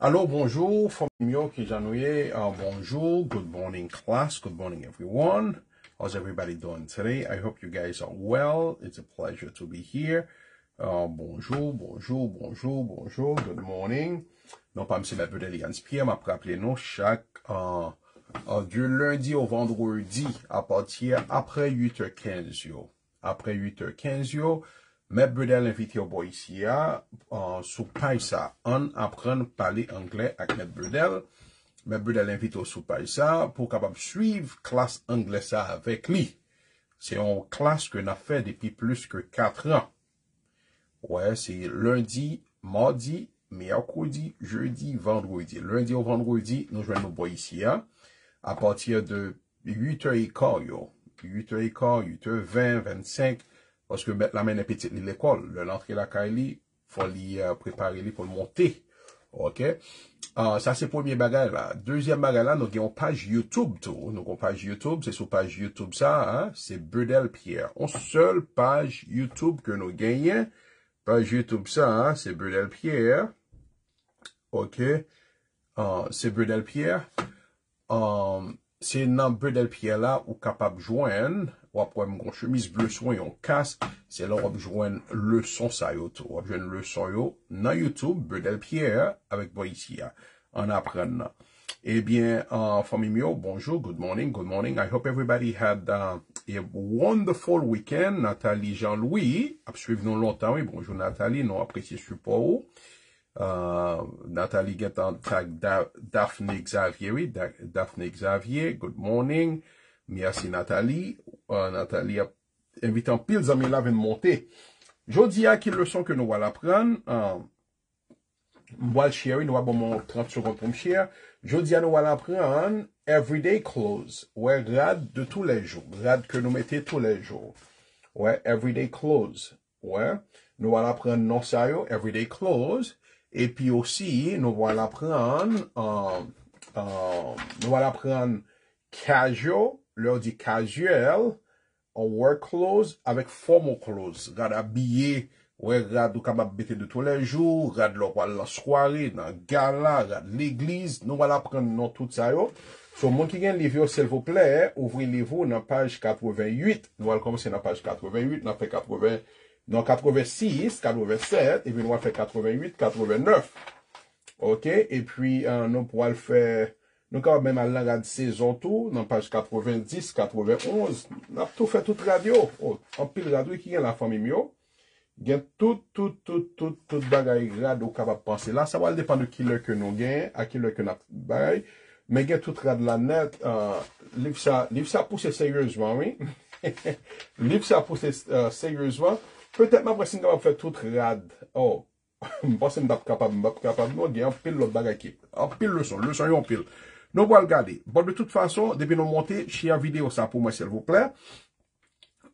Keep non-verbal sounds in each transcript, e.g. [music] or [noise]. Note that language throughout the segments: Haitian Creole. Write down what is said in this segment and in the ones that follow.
Alo bonjou, Fomio Kizanoye, ah, bonjou, good morning class, good morning everyone. How's everybody doing today? I hope you guys are well. It's a pleasure to be here. Bonjou, ah, bonjou, bonjou, bonjou, good morning. Non pa mse mèpèdèlè yanspire, mè apre aple nou chak ah, djè lèndi ou vendrèdi apatir apre 8è 15 yo. Apre 8è 15 yo. Mèp Bredel invite yo bo yisi ya euh, sou pay sa. An apren pale angle ak mèp Bredel. Mèp Bredel invite yo sou pay sa pou kabab suiv klas angle sa avek li. Se yon klas ke na fe depi plus ke 4 an. Ouè, se lundi, mardi, miakoudi, jeudi, vandroudi. Lundi ou vandroudi nou jwen nou bo yisi ya. A patir de 8h15 yo. 8h15, 8h20, 8h25 yo. Oske la men apetite li l'ekol. Le lantre la ka li, fò li euh, prepare li pou l'monte. Ok? Euh, sa se pòmye bagay la. Dezyen bagay la, nou gen yon page YouTube tou. Nou kon page YouTube, se sou page YouTube sa, se Brudel Pierre. On sol page YouTube ke nou genye. Page YouTube sa, se Brudel Pierre. Ok? Euh, se Brudel Pierre. Se nan Brudel Pierre la, ou kapap jwen. Wapwem mgon chemise, bleswen yon kask Se la wapjwen leson sayot Wapjwen leson yo nan YouTube Bedel Pierre, avik bo yisi ya An apren na Ebyen, eh euh, fami myo, bonjou Good morning, good morning, I hope everybody had uh, A wonderful weekend Nathalie Jean-Louis Apsuiv nou lontan, oui, bonjou Nathalie Nou apresye support ou euh, Nathalie get an tag Daphne Xavier Daphne Xavier, good morning Good morning Mi yasi Nathalie. Euh, Nathalie a invitan pil zanmi la ven monte. Jodi a ki lè son ke nou wala pran. Euh, Mbwa l chewe. Nou waba mwen pran chokon pou m chewe. Jodi a nou wala pran everyday clothes. Ouè grad de tou lè jou. Grad ke nou mette tou lè jou. Ouè everyday clothes. Ouè. Nou wala pran non sayo. Everyday clothes. E pi osi nou wala pran euh, casual clothes. Le ou di casual, ou work clothes, avek formal clothes. Gade abye, ou gade ou kama bete de tolè jou, gade lor wale la swari, nan gala, gade l'iglize. Nou wale apren nou tout sa yo. So, moun ki gen livyo, selvo ple, ouvri livyo nan page 88. Nou wale komse nan page 88, nan 86, 87, evi nou wale fe 88, 89. Ok, epwi nou wale fe... Nou kapap menman lan rad sezon tou, nan page 90, 90, 11, nap tou fè tout rad yo. Ou, oh, an pil rad wè ki gen la fami myo, gen tout, tout, tout, tout, tout bagay rad ou kapap panse la. Sa wè al depan de ki lèkè nou gen, a ki lèkè nap bagay, men gen tout rad la net. Euh, liv sa, liv sa pousse seryèzwan, wè. [laughs] Liv sa pousse euh, seryèzwan, pètèp ma vwè sin kapap fè tout rad. Ou, oh, [laughs] mpase mpap kapab, mpap kapab nou, gen an pil lot bagay kit. An pil le son, le son yon pil. Nou wal gade, bol de tout fason, debi nou monte, share video sa pou mwen sel vople.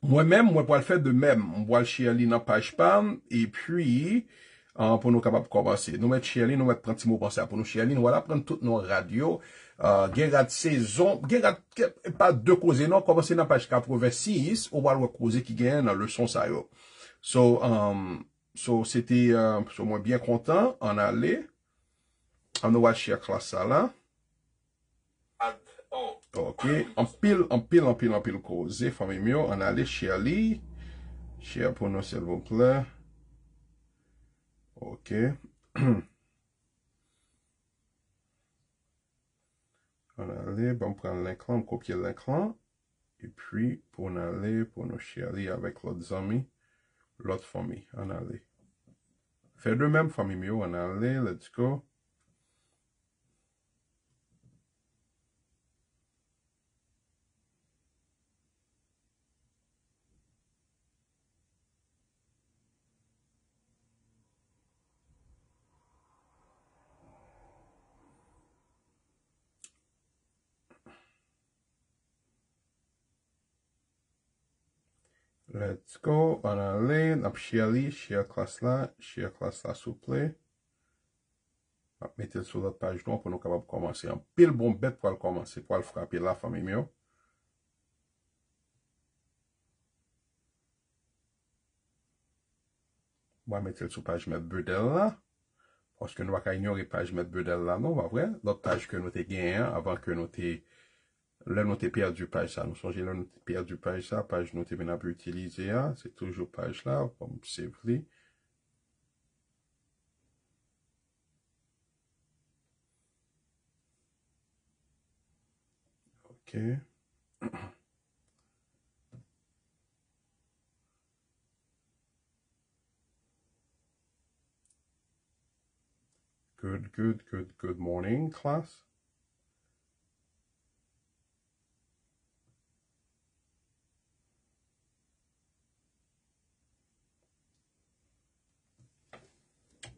Mwen men, mwen wal fe de men, mwen wal share li nan pajpan, e pi, euh, pou nou kapap kovase. Nou met share li, nou met pranti mou pan sa, pou nou share li, nou wala pren tout nou radio, euh, gen rad sezon, gen rad, pa de koze nan, kovase nan pajka pro versis, ou wal wak koze ki gen nan le son sayo. So, euh, so sete, sou mwen bien kontan, an ale, an nou wal share klasa la. Ok, anpil, anpil, anpil, anpil koze, fami myo, an ale, chia li, chia pou nou selvon ple, ok, an [clears throat] ale, ban bon, pran l'enklan, m kopye l'enklan, epri pou nou chia li avek lout zami, lout fami, an ale, fedre men, fami myo, an ale, let's go, Sko, banan le, ap chia li, chia klas la, chia klas la souple. Ap metil sou lout page nou, pou nou kabab komanse. An pil bon bet pou al komanse, pou al frapi la fami myo. Wan metil sou page met bedel la. Oskè nou wak a inyori page met bedel la nou, wap wè. Lout page kwen nou te gen, avan kwen nou te... Le nous perdue page ça. Nous changons le nous perdue page ça. Page nous avons pu utiliser. C'est toujours page là, comme c'est vrai. OK. Good, good, good, good morning, class.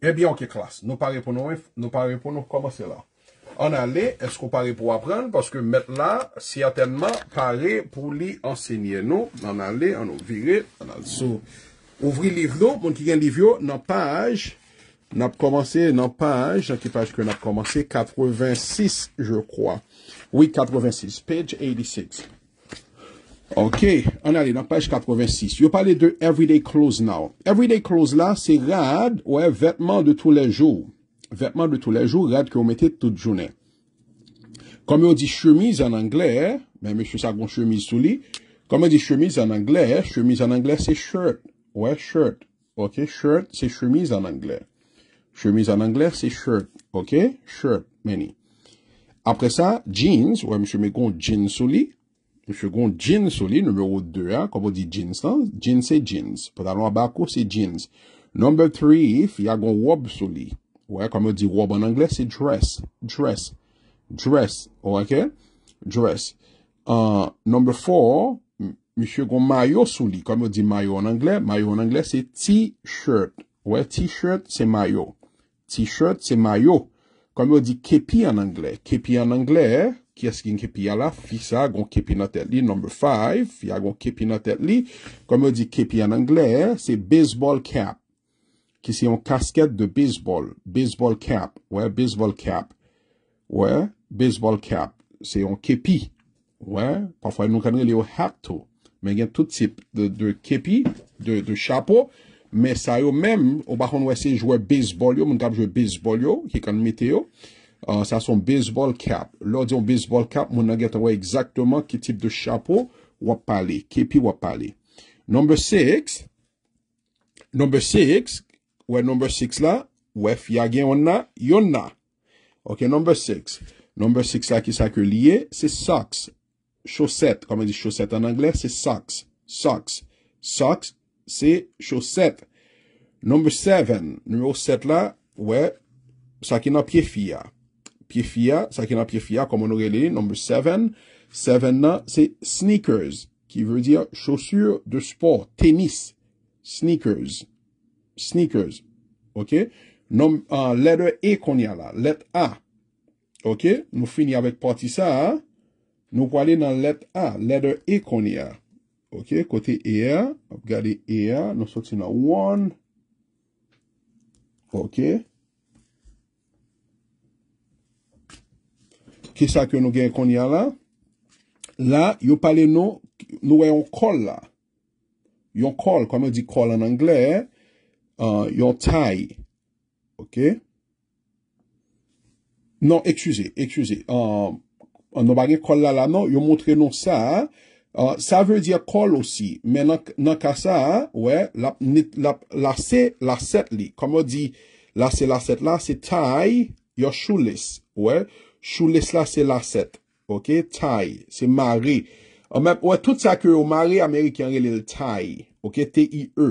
Ebyan ki klas, nou pare pou nou komanse la. An ale, esko pare pou apren, paske met la, si a tenman, pare pou li ansegnye nou. An ale, an ou vire, an al sou. Ouvri livlo, moun ki gen livyo, nan page, nan komanse, nan page, nan ki page ke nan komanse, 86, je kwa. Oui, 86, page 86. Ok, an ale, nan page 86. Yo pale de Everyday Clothes now. Everyday Clothes la, se rad, wey, vetman de tou le jou. Vetman de tou le jou, rad ke ou mette tout jounen. Kome yo di chemise an Anglè, mey, mey, se sa kon chemise sou li. Kome yo di chemise an Anglè, chemise an Anglè, se shirt. Wey, shirt. Ok, shirt, se chemise an Anglè. Chemise an Anglè, se shirt. Ok, shirt, meni. Apre sa, jeans, wey, mey, se me kon jeans sou li. Mishwe kon jins sou li. Nume ou de ya. Konpon di jins lan. Jins se jins. Po talon wabakou se jins. Number three. Fiya kon wab sou li. Ou ya konpon di wab an angle se dress. Dress. Dress. Ou ya ke? Dress. Euh, number four. Mishwe kon mayo sou li. Konpon di mayo an angle. Mayo an angle se t-shirt. Ou ya t-shirt se mayo. T-shirt se mayo. Konpon di kepi an angle. Kepi an angle e. Ki eskin kepi ya la? Fi sa, agon kepi na tet li. Number five, fi agon kepi na tet li. Kome di kepi an angle, eh, se baseball cap. Ki se yon kasket de baseball. Baseball cap, wè, baseball cap. Wè, baseball cap. Se yon kepi, wè. Parfoy nou kanye le yo hat to. Men gen tout tip de kepi, de chapo. Men sa yo men, ou bakon wè se jwè baseball yo, moun kap jwè baseball yo, ki kan mete yo. Sa euh, son baseball cap. Lò diyon baseball cap, moun an geta wè egzaktouman ki tip de chapou wap pale. Kipi wap pale. Number six. Number six. Wè, number six la. Wè, fya gen yon na. Yon na. Ok, number six. Number six la ki sa ke liye. Se socks. Chosette. Koman di chosette an anglè. Se socks. Socks. Socks. Se chosette. Number seven. Nourou set la. Wè, sa ki nan pye fya. Pye fiya, sa ki nan pye fiya komon nou gen li. Number seven. Seven nan, se sneakers. Ki vèr diya chosyur de sport, tenis. Sneakers. Sneakers. Ok. Nom, a letter e kon ya la. Letter a. Ok. Nou fini avèk pati sa. Nou kwa li nan letter a. Letter e kon ya. Ok. Kote e a. Gade e a. Nou soti nan one. Ok. Ok. Ki sa ke nou gen kon ya la? La, yo pale nou, nou weyon kol la. Yon kol, kame di kol an angler, uh, yon tay. Ok? Non, eksyuse, eksyuse. An uh, nou bagen kol la la, non, yo montre nou sa. Uh, sa vey di kol osi, men nan ka sa, wè, la se, la set li. Kame di, la se, la set la, se tay, yon sho les, wè. Choulis la se l'aset. Ok. Tay. Se mare. Ou e tout sa ke ou oh, mare Amerikan li l'tay. Ok. T-I-E.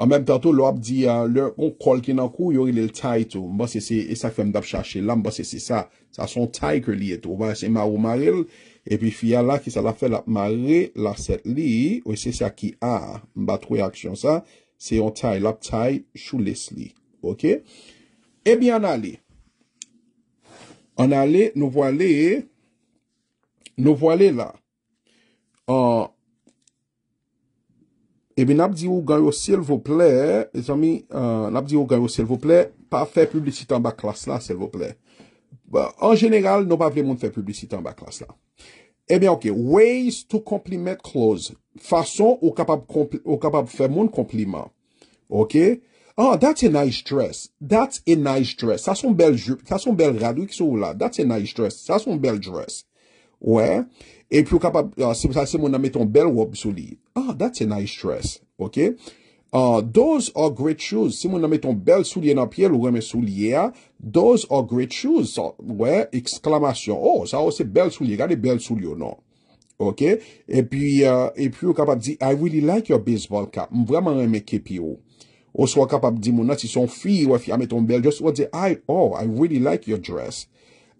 Ou e menm tanto lo ap di a. Le on kol ki nan kou yo li l'tay tou. Mba se se. E sa fe mdap chache. La mba se se sa. Sa son tay ke li etou. Ou e se ma ou mare. E pi fia la ki sa la fe la mare l'aset li. Ou e se sa ki a. Mba troye aksyon sa. Se yon tay. Lop tay choulis li. Ok. Ebyan eh ali. Ok. An ale, nou vo ale, nou vo ale la. Ebe, eh nap di ou ganyo selvo ple, e zami, nap di ou ganyo selvo ple, pa fe publisita an ba klas la, selvo ple. An jenegal, nou pa vle moun fe publisita an ba klas la. Ebe, eh ok, ways to compliment clause. Fason ou kapab fe moun kompliment. Ok? Ah, that's a nice dress. That's a nice dress. Sa son bel jres. Sa son bel radouk sou la. That's a nice dress. Sa son bel jres. Ouè. E pi ou kapab, ah, se moun a meton bel wop sou li. Ah, that's a nice dress. Ok. Ah, those are great shoes. Se moun a meton bel sou li en api el ou reme sou li ya. Those are great shoes. Ouè. Eksklamasyon. Oh, sa ou se bel sou li. Gade bel sou li ou oh, non. Ok. E pi ou kapab di, I really like your baseball cap. M vreman reme kepi ou. Ok. Ou swa kapap di moun nan, si son fi, wè fi an meton bel djwe, swa de, ay, oh, I really like your dress.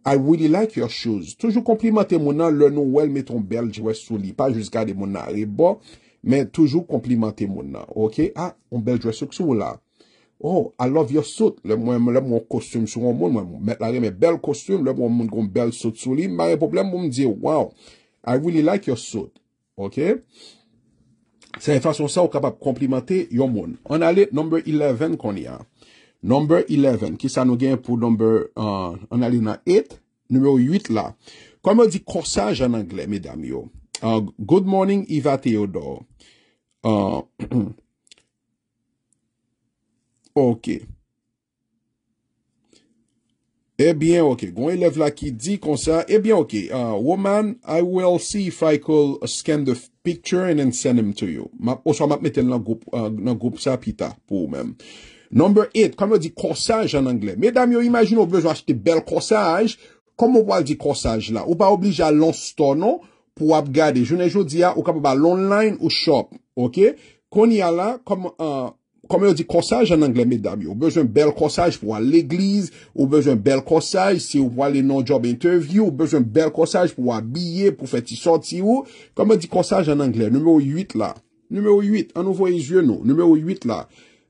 I really like your shoes. Toujou komplimenté moun nan, lè nou wèl meton bel djwe sou li. Pa jizkade moun nan ari bon, men toujou komplimenté moun nan. Ok, a, ah, un bel djwe sou k sou wè la. Oh, I love your suit. Lè mwen mwen moun kostum sou moun moun, mwen mwen met la re men bel kostum, lè mwen moun moun goun bel suit sou li. E mwen mwen mwen moun mwen moun mwen mwen mwen mwen, I really like your suit. Ok? Se yon fason sa ou kapap komplimante yon moun. An ale, number eleven kon ya. Number eleven. Ki sa nou gen pou number, an ale nan eight. Numero yuit la. Kwa mwen di korsaj an angle, me dam yo. Euh, good morning, Eva Theodore. Euh, ok. Ebyen, eh ok. Gwen elev la ki di konsa. Ebyen, eh ok. Euh, woman, I will see if I call a scandal. Picture and then send him to you. Oswa oh, map meten nan goup euh, sa pita pou ou men. Number 8. Kame ou di korsaj an Angle. Medam yo imagine ou bezo achete bel korsaj. Kame ou wale di korsaj la. Ou pa oblige a lan store nou. Pou ap gade. Jounen jou di ya. Ou kape ba lan line ou shop. Ok. Kone ya la. Kame ou... Euh, Kome yo di korsaj an an glè, mèdami, yo bezwen bel korsaj pou wale l'eglize, yo bezwen bel korsaj si wale non-job interview, yo bezwen bel korsaj pou wale biye pou fè ti sorti ou, kome yo di korsaj an an glè, noumè ou yuit la, noumè ou yuit, an nouvo en zye nou, noumè ou yuit la,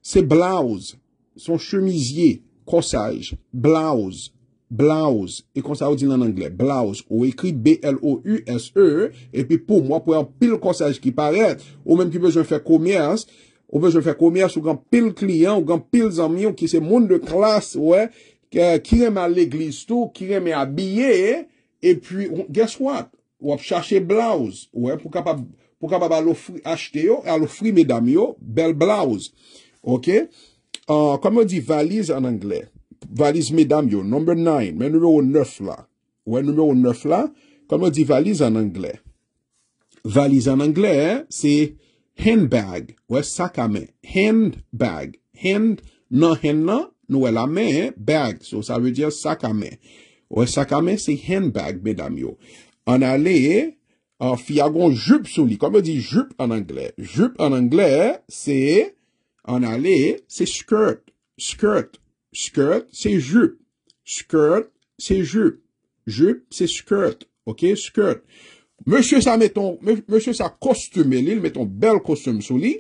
se blouse, son chemizye, korsaj, blouse, blouse, e kon sa yo di nan an glè, blouse, ou ekri B-L-O-U-S-E, e pi pou mwa pou yon pil korsaj ki paret, ou men ki bezwen fè komers, Ouve, jen fè koumyas ou gan pil kliyan, ou gan pil zamyon ki se moun de klas, ouwe. Ki reme al eglis tou, ki reme abye, e. E pwi, guess what? Ou ap chache blouse, ouwe. Pou kap ap al ofri achte yo, al ofri medamyon, bel blouse. Ok? Koman euh, di valiz an angle? Valiz medamyon, number nine. Men nume ou neuf la. Ouwe, nume ou neuf la. Koman di valiz an angle? Valiz an angle, e, se... handbag ouais sac à main handbag hand non hand non nous la main bag so ça veut dire sac à main sac à main c'est handbag mesdames yo en aller en fiagon jupe sous lit comme on dit jupe en anglais jupe en anglais c'est en aller c'est skirt skirt skirt c'est jupe skirt c'est jupe jupe c'est skirt OK skirt Monsie sa kostume li, li meton bel kostume sou li.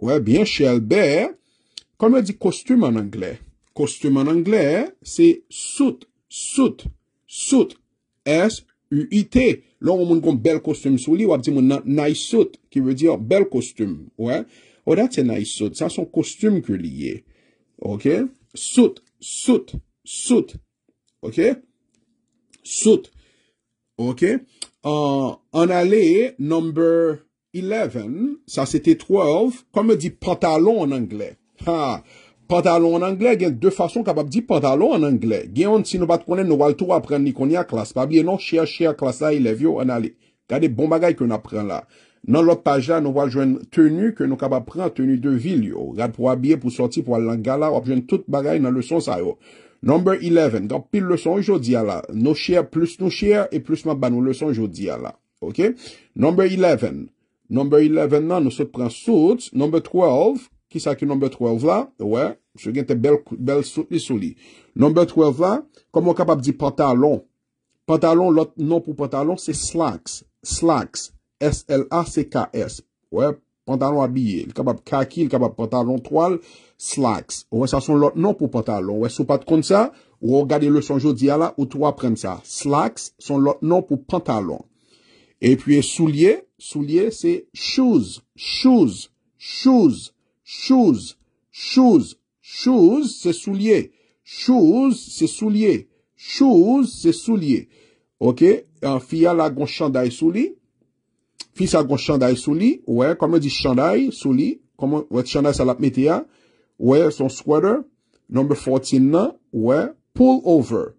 Ouè, byen, chèl bè, kòl mè di kostume an anglè? Kostume an anglè, se sout, sout, sout, s-u-i-t. Lè, moun moun kon bel kostume sou li, wè di moun naysout, ki mè di bel kostume, ouè. Ouè, oh, dat se naysout, sa son kostume ki li ye. Okè, sout, sout, sout, okè, sout, okè. An euh, ale, number 11, sa sete 12, kon me di pantalon an angle. Ha, pantalon an angle gen de fason kapap di pantalon an angle. Gen yon, si nou bat konen nou wal tou apren ni kon ya klas. Pa biye nou, chia chia klas la 11 yo an ale. Kade bon bagay ke nou apren la. Nan lot page la nou wal jwen tenu ke nou kapap pren tenu de vil yo. Gade pou abye, pou soti, pou wal langala, wap jwen tout bagay nan le son sa yo. Number eleven, dan pil le son jodi a la, nou chè plus nou chè e plus man banou le son jodi a la, ok? Number eleven, number eleven nan nou se pren sout, number twelve, ki sa ki number twelve la, wè, sou gen te bel sout li sou li. Number twelve la, kom wè kapap di pantalon, pantalon, lòt nou pou pantalon, se slaks, slaks, S-L-A-C-K-S, wè, pantalon. Pantalon abye, li kabab kaki, li kabab pantalon, toal, slags. Ouwe, sa son lot non pou pantalon. Ouwe, sou pat kon sa, ouwe, gade le sonjou diya la, ou toal pren sa. Slags son lot non pou pantalon. E pwye soulye, soulye se chouz. Chouz, chouz, chouz, chouz, chouz se soulye. Chouz se soulye, chouz se soulye. Ok, an fya la gon chanday soulye. Fi sa kon chanday sou li? Ouè, koman di chanday sou li? Ouè, chanday sa lap mette ya? Ouè, son sweater? Nombe 14 nan? Ouè, pullover.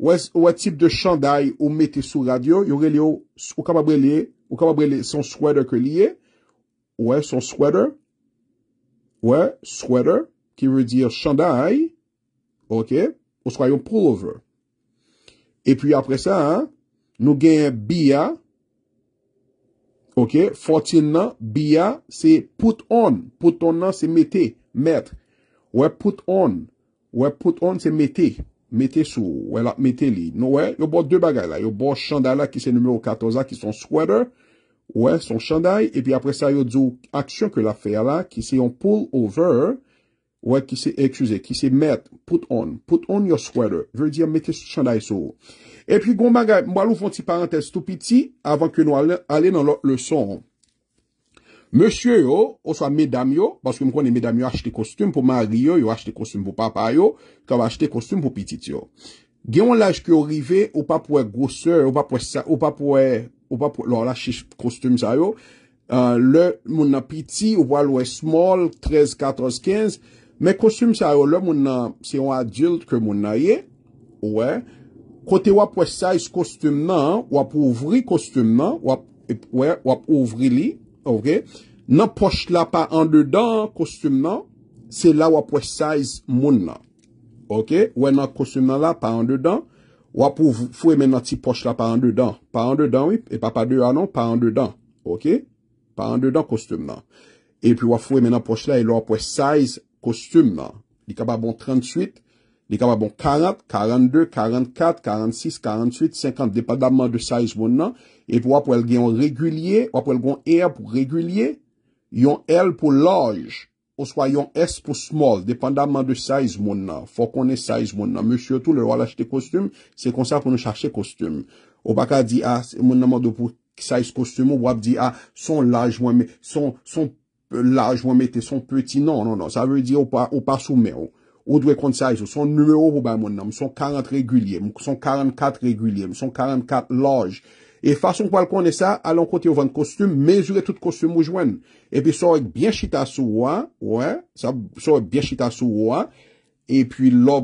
Ouè, ouè tip de chanday ou mette sou radio? Yon re li yo, ou kama brele, ou kama brele, son sweater ke li ye? Ouè, son sweater? Ouè, sweater? Ki vwe di chanday? Ok, ou soy yo pullover. E pi apre sa, nou gen bi ya, Ok, fotin nan, biya, se put on, put on nan se mette, mette, wè put on, wè put on se mette, mette sou, wè la, mette li, nou wè, yo bon dè bagay la, yo bon chanday la ki se nume ou 14 a ki son sweater, wè son chanday, epi apre sa yo djou aksyon ke la fè ya la, ki se yon pull over, wè ki se ekjouze, ki se mette, put on, put on your sweater, vèl diya mette chanday sou. E pi gwa mba gwa, mwa lou fon ti parentes tou piti avan ke nou ale nan lò le son. Monsye yo, ou sa medam yo, paske mkwane medam yo achete kostum pou mary yo, yo achete kostum pou papa yo, kwa wachete kostum pou pitit yo. Gen wè lòj ki yo rive, ou pa pou e gousse, e ou pa pou e, ou pa pou e, ou pa pou, lò lò lò chiche kostum sa yo. Euh, lè moun apiti, ou pa lou e small, 13, 14, 15. Mè kostum sa yo, lè moun nan, se yon adult ke moun naye, wè. Kote wap wè saiz kostumman, wap ouvri kostumman, wap ouvri li, ok, nan poch la pa an dedan kostumman, se la wap wè saiz moun nan, ok, wè nan kostumman la pa an dedan, wap fwe men nan ti poch la pa an dedan, pa an dedan wip, e pa pa de anon, pa an dedan, ok, pa an dedan kostumman, e pi wap fwe men nan poch la e lò wap wè saiz kostumman, di ka ba bon 38, Li ka pa bon 40, 42, 44, 46, 48, 50, depandabman de saiz moun nan. Et wap wap wèl gen yon regulye, wap wèl gen yon R pou regulye, yon L pou large, ou swa yon S pou small, depandabman de saiz moun nan. Fò konen saiz moun nan. Mè sè tout, lè wò l'achete kostyum, se konser pou nou chache kostyum. Ou baka di a, ah, moun nan moun do pou saiz kostyum, ou wap di a, ah, son large wèmè, son euh, large wèmè te, son petit, nan, nan, nan, sa vè di ou pa sou mè ou. Ou dwe kont sa iso, son numero pou ba moun nam, son 40 regulye, son 44 regulye, son 44 loj. E fason kwa l konen sa, alon konti ou vant kostum, mezure tout kostum ou jwen. E pi sor ek bie chita sou wan, wè, sor ek bie chita sou wan, e pi lò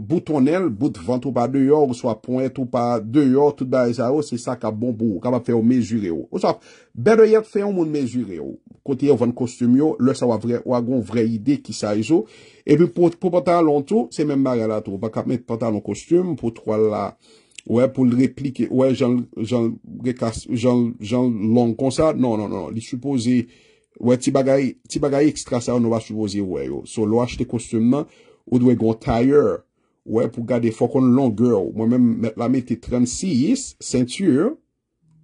boutonel, bout vant ou pa deyò, ou swa ponet ou pa deyò, tout ba e sa yo, se sa ka bon bou, kaba fe ou mezure ou. Ou sa, bedo yet fe ou moun mezure ou. koteye ou van kostum yo, lè sa wagon vre ide ki sa e zo. E pi pou pata lontou, se menm baga la tou. Bak ap met pata lont kostum, pou trwa la wè pou lreplike, wè jan long kon sa, nan nan nan, li supposi wè ti bagay ekstra sa ou nou va supposi wè yo. So lou achete kostumman, ou dwe go tire, wè pou gade fokon lont girl. Mwen menm met la met 36, sentyur,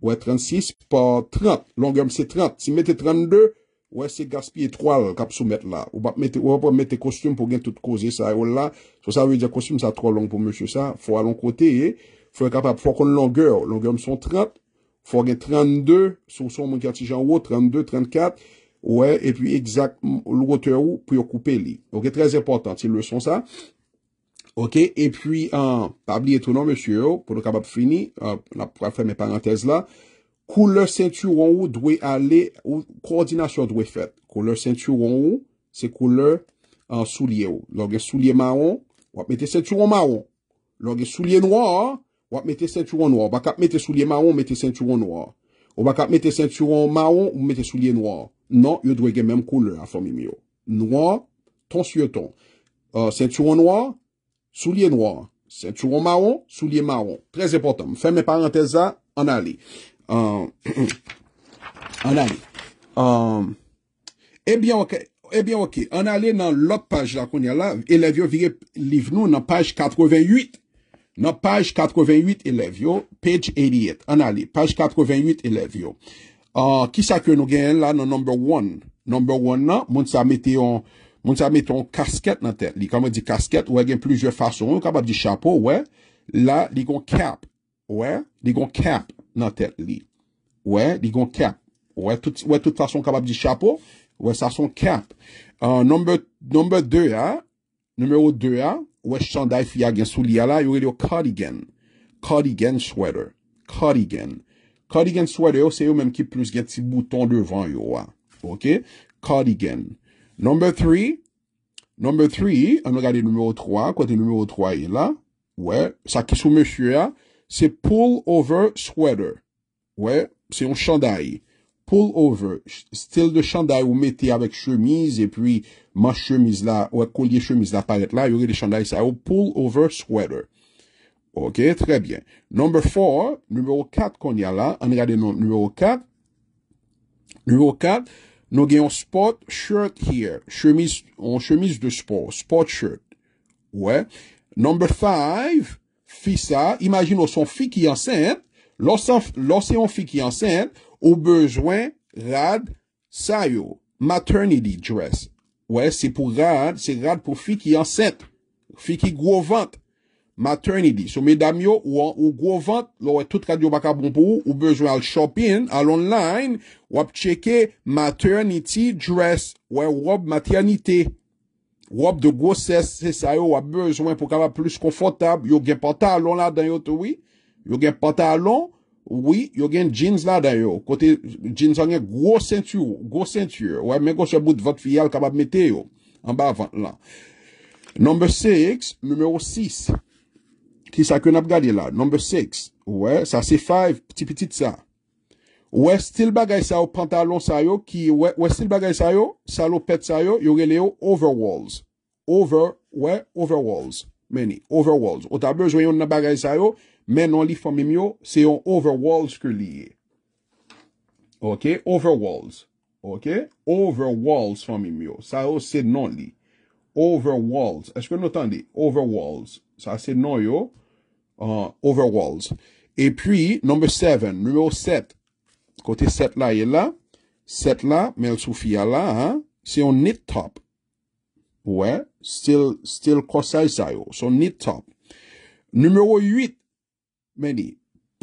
Ouè 36, pa 30, longèm se 30. Si mette 32, ouè se gaspi etroal kap sou mette la. Ouè pa mette kostum pou gen tout kozi sa yo la. Sou sa wè diya kostum sa tro long pou mèche sa, fò a long kote ye. Fò kap ap fò kon longèm, longèm son 30, fò gen 32, sou son mwen kati jan wò, 32, 34. Ouè, e pi exact, l wote ou pou yo koupe li. Ouè, e pi exact, l wote ou pou yo koupe li. Ok, et puis, euh, Pabli et ton nom, monsieur, pou nou kabab frini, pou nou ap fèmè parenthèze la, kouleur seinturon ou dwe alè, ou koordinasyon dwe fèt. Kouleur seinturon ou, se kouleur euh, soulier ou. Oh. Logè soulier maron, wap mette seinturon maron. Logè soulier noir, wap mette seinturon noir. Ou bak ap mette seinturon maron, ou mette seinturon noir. Ou bak ap mette seinturon maron, ou mette seinturon noir. Non, yo dwe gen menm kouleur, a fòmimi yo. Oh. Noir, ton siyoton. Euh, seinturon no Sou liye noy, se touro maron, sou liye maron. Prez eportom, feme paranteza, an ali. E eh bie ok, an ali nan lop page la konye la, elevyon vire liv nou nan page 88. Nan page 88 elevyon, page 88, an ali. Page 88 elevyon. Ki sa ke nou gen la nan number 1? Number 1 nan, moun sa meteyon... Moun sa meton kasket nan tet li. Kama di kasket, wè gen plizye fason. Wè kapap di chapo, wè. La, li gon kap. Wè, li gon kap nan tet li. Wè, li gon kap. Wè, tout fason kapap di chapo. Wè, sason kap. Euh, Number 2 a. Numero 2 a. Wè chanday fya gen sou li ala. Yo wè li yo cardigan. Cardigan sweater. Cardigan. Cardigan sweater yo se yo menm ki plus gen ti bouton devan yo wè. Ok? Cardigan. Number 3, number 3, ane gade numero 3, kwa te numero 3 e la, wè, sa kis ou me fye a, se pull over sweater, wè, se yon chandayi, pull over, stil de chandayi ou mette avèk chemise e pi man chemise la, wè, kolye chemise la paret la, yon re de chandayi sa, ou pull over sweater. Ok, trebyen. Number 4, numero 4 kon ya la, ane gade numero 4, numero 4. Nou gen yon sport shirt here. Chemise, yon chemise de sport. Sport shirt. Ouè. Number five. Fi sa. Imagin nou son fi ki ansente. Lò se yon fi ki ansente, ou bezwen rad sayo. Maternity dress. Ouè, se pou rad, se rad pou fi ki ansente. Fi ki gwo vante. maternity. So, medam yo, ou go vant, lò wè tout kade yo baka bon pou ou, ou bezwen al shop in, al online, wap cheke maternity dress, wè wop maternity. Wop de gwo sè sè sè yo, wap bezwen pou kaba plus konfortab, yo gen pata alon la dan yo te wè, yo gen pata alon, wè, yo gen jeans la dan yo. Kote, jeans an gen gwo sentye yo, gwo sentye yo. Wè, mèk wò se bout vòt fiyal kaba metè yo. An ba vant lan. Number six, numero six. Ki sa kwen ap gade la. Number six. Ouwe. Sa se five. Petit petit sa. Ouwe. Stil bagay sa yo pantalon sa yo. Ki ouwe. Ouwe stil bagay sa yo. Salon pet sa yo. Yo rele yo. Overwalls. Over. Ouwe. Overwalls. Meni. Overwalls. Ou taber jwen yon nan bagay sa yo. Meni. Non li fom mi myo. Se yon overwalls ke liye. Ok. Overwalls. Ok. Overwalls fom mi myo. Sa yo se non li. Overwalls. Eske nou tande? Overwalls. Sa se non yo. Uh, Overwalls. Et puis, number seven. Numéro sept. Kote sept la, yè la. Sept la, mèl sou fia la. Se yon knit top. Ouè. Still cross-size a yo. So, knit top. Numéro huit. Mè di.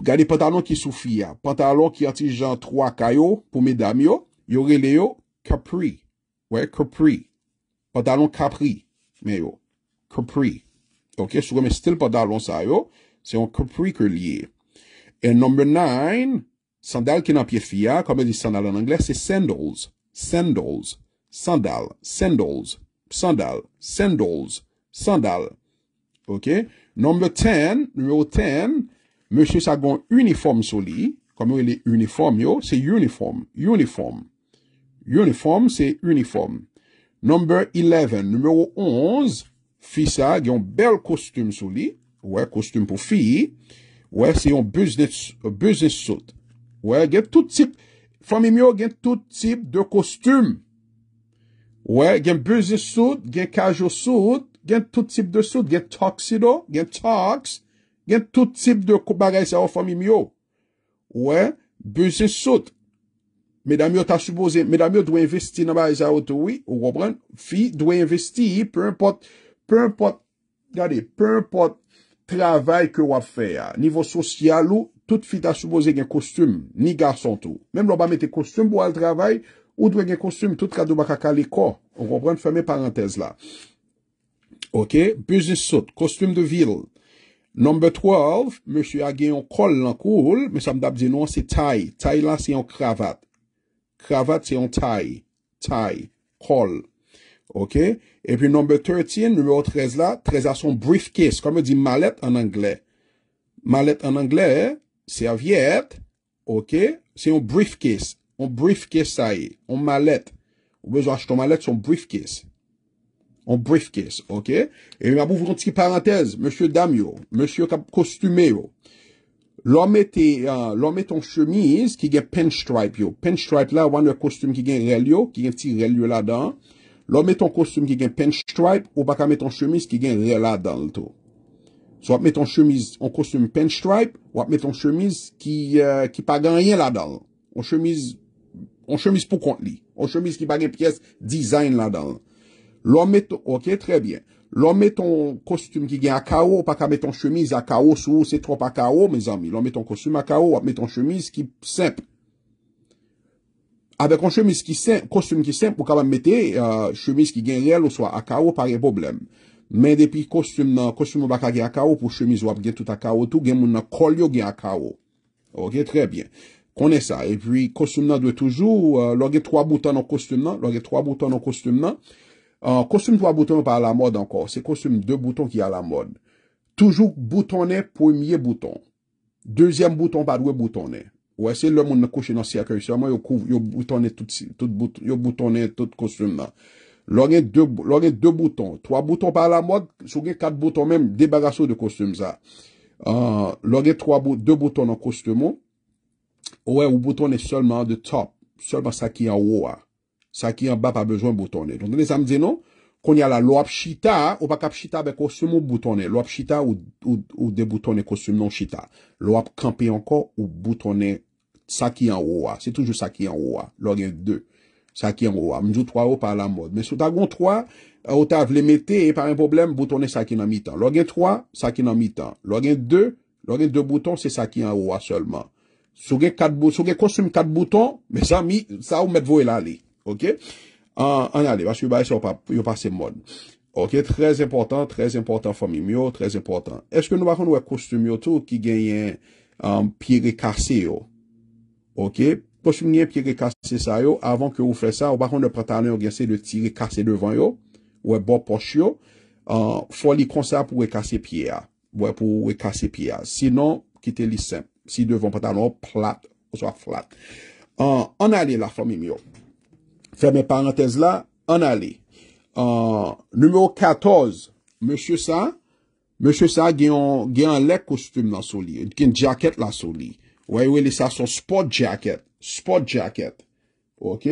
Gade pantalon ki sou fia. Pantalon ki ati jan troak a yo. Pou mè dam yo. Yore le yo. Capri. Ouè, capri. Pantalon capri. Mè yo. Capri. Ok, sou gè mè still pantalon sa yo. Se yon kapri ke liye. E number nine, sandal ki nan piye fiya. Kame di sandal an anglè, se sandals. Sandals. Sandal. Sandals. Sandal. Sandals. Sandal. Ok. Number ten, numero ten, mè chè sa gwen uniform sou li. Kame wè li uniform yo, se uniform. Uniform. Uniform, se uniform. Number eleven, numero onze, fi sa gwen bel kostum sou li. Ouè, kostüm pou fi. Ouè, se yon business suit. Ouè, gen tout tip. Fami myo, gen tout tip de kostüm. Ouè, gen business suit. Gen casual suit. Gen tout tip de suit. Gen tóksido. Gen tóks. Gen tout tip de bagay se ou fami myo. Ouè, business suit. Medan myo ta supose. Medan myo dwe investi nan bagay se ou touwi. Ou wobran. Fi dwe investi. Pe rèmpot. Pe rèmpot. Gade. Pe rèmpot. Travay ke wap fè ya. Nivou sosyal ou, tout fit a soubouze gen kostum. Ni garson tou. Mem lo ba mette kostum bou al travay, ou dwe gen kostum tout kadou baka kaliko. On repren fèmè parantez la. Non, ok. Busy suit. Kostum de vil. Number 12. Mè chou agè yon kol lankou oul. Mè chou amdab di nou an se tay. Tay la se yon kravat. Kravat se yon tay. Tay. Kol. Ok. Ok. E pi nobe 13, nobe o 13 la, 13 la son briefcase. Kon me di malet an angle. Malet an angle, serviette, ok? Se yon briefcase, yon briefcase sa yi, yon malet. Ou bezo ach ton malet son briefcase. Yon briefcase, ok? E mabou voun ton ti ki parantez, monsie dam yo, monsie euh, yo kap kostume yo. Lome ton chemise ki gen penstripe yo. Penstripe la wane kostume ki gen rel yo, ki gen ti rel yo la dan. Lòm met ton kostüm ki gen penstripe ou pa ka met ton chemise ki gen lè la dal to. Sò wap met ton chemise, ton kostüm penstripe ou wap met euh, ton chemise ki pa gen lè la dal. On chemise pou kont li. On chemise ki pa gen pyes design la dal. Lòm met, ok, trebyen. Lòm met ton kostüm ki gen a kao ou pa ka met ton chemise a kao sou. Se trop a kao, mè zami. Lòm met ton kostüm a kao ou wap met ton chemise ki semp. Abèk an chemis ki sen, kostum ki sen, pou kama mette, euh, chemis ki gen rel ou swa non, non, euh, a kao, pare problem. Men depi kostum nan, kostum ou baka gen a kao, pou chemis wap gen tout a kao tou, gen moun nan kol yo gen a kao. Ok, tre bien. Kone sa. E pi, kostum nan dwe toujou, lor gen 3 bouton nan kostum nan, lor gen 3 bouton nan kostum nan. Kostum 3 bouton nan pa la mod ankor. Se kostum 2 bouton ki a la mod. Toujou bouton ne, poumye bouton. Dezyem bouton pa dwe bouton ne. wè se lè moun nè kouche nan si akèy, sa mwen yo kouv, yo bouton nè tout, yo bouton nè tout kostum nan. Lò gen dè, lò gen dè bouton, 3 bouton pa la mòd, sou gen 4 bouton mèm, dè bagasou dè kostum zè. Lò gen 3 bouton, 2 bouton nan kostum mò, wè ou bouton nè solman an de top, solman sa ki an wò a. Sa ki an ba pa bezwen bouton nè. Don genè sa mdè non? Kon yal la lò ap chita, ou pa kap chita bè kostum mò bouton nè, lò ap chita ou dè bouton nè kostum mò chita. Lò ap kamp Saki an ouwa, se toujou saki an ouwa Logen 2, saki an ouwa Mjou 3 ou pa la mod Men sou ta goun 3, euh, ou ta vle mette E par un problem, bouton ne saki nan mi tan Logen 3, saki nan mi tan Logen 2, logen 2 bouton se saki an ouwa Seleman Sou gen konsume 4 bouton Men sa ou mette vou el ale Ok, an ale Ok, trez importan Trez importan fami myo, trez importan Eske nou bakon nou e konsume yo tou Ki genyen pi re kase yo Ok, pochou niye piye kase sa yo, avon ke ou fe sa, ou bakon de pretanen ou gen se de tire kase devan yo, ou e bo pochou, fo li konsa pou we kase piye a, ou e pou we kase piye a. Sinon, kite li semp, si devan pretanen ou plat, ou swa flat. An ale la fomim yo. Feme parantez la, an ale. Numero 14, Monsiou sa, Monsiou sa gen an lek kostum la sou li, gen jaket la sou li. Ouè, yon wè li sa son sport jacket. Sport jacket. Ok?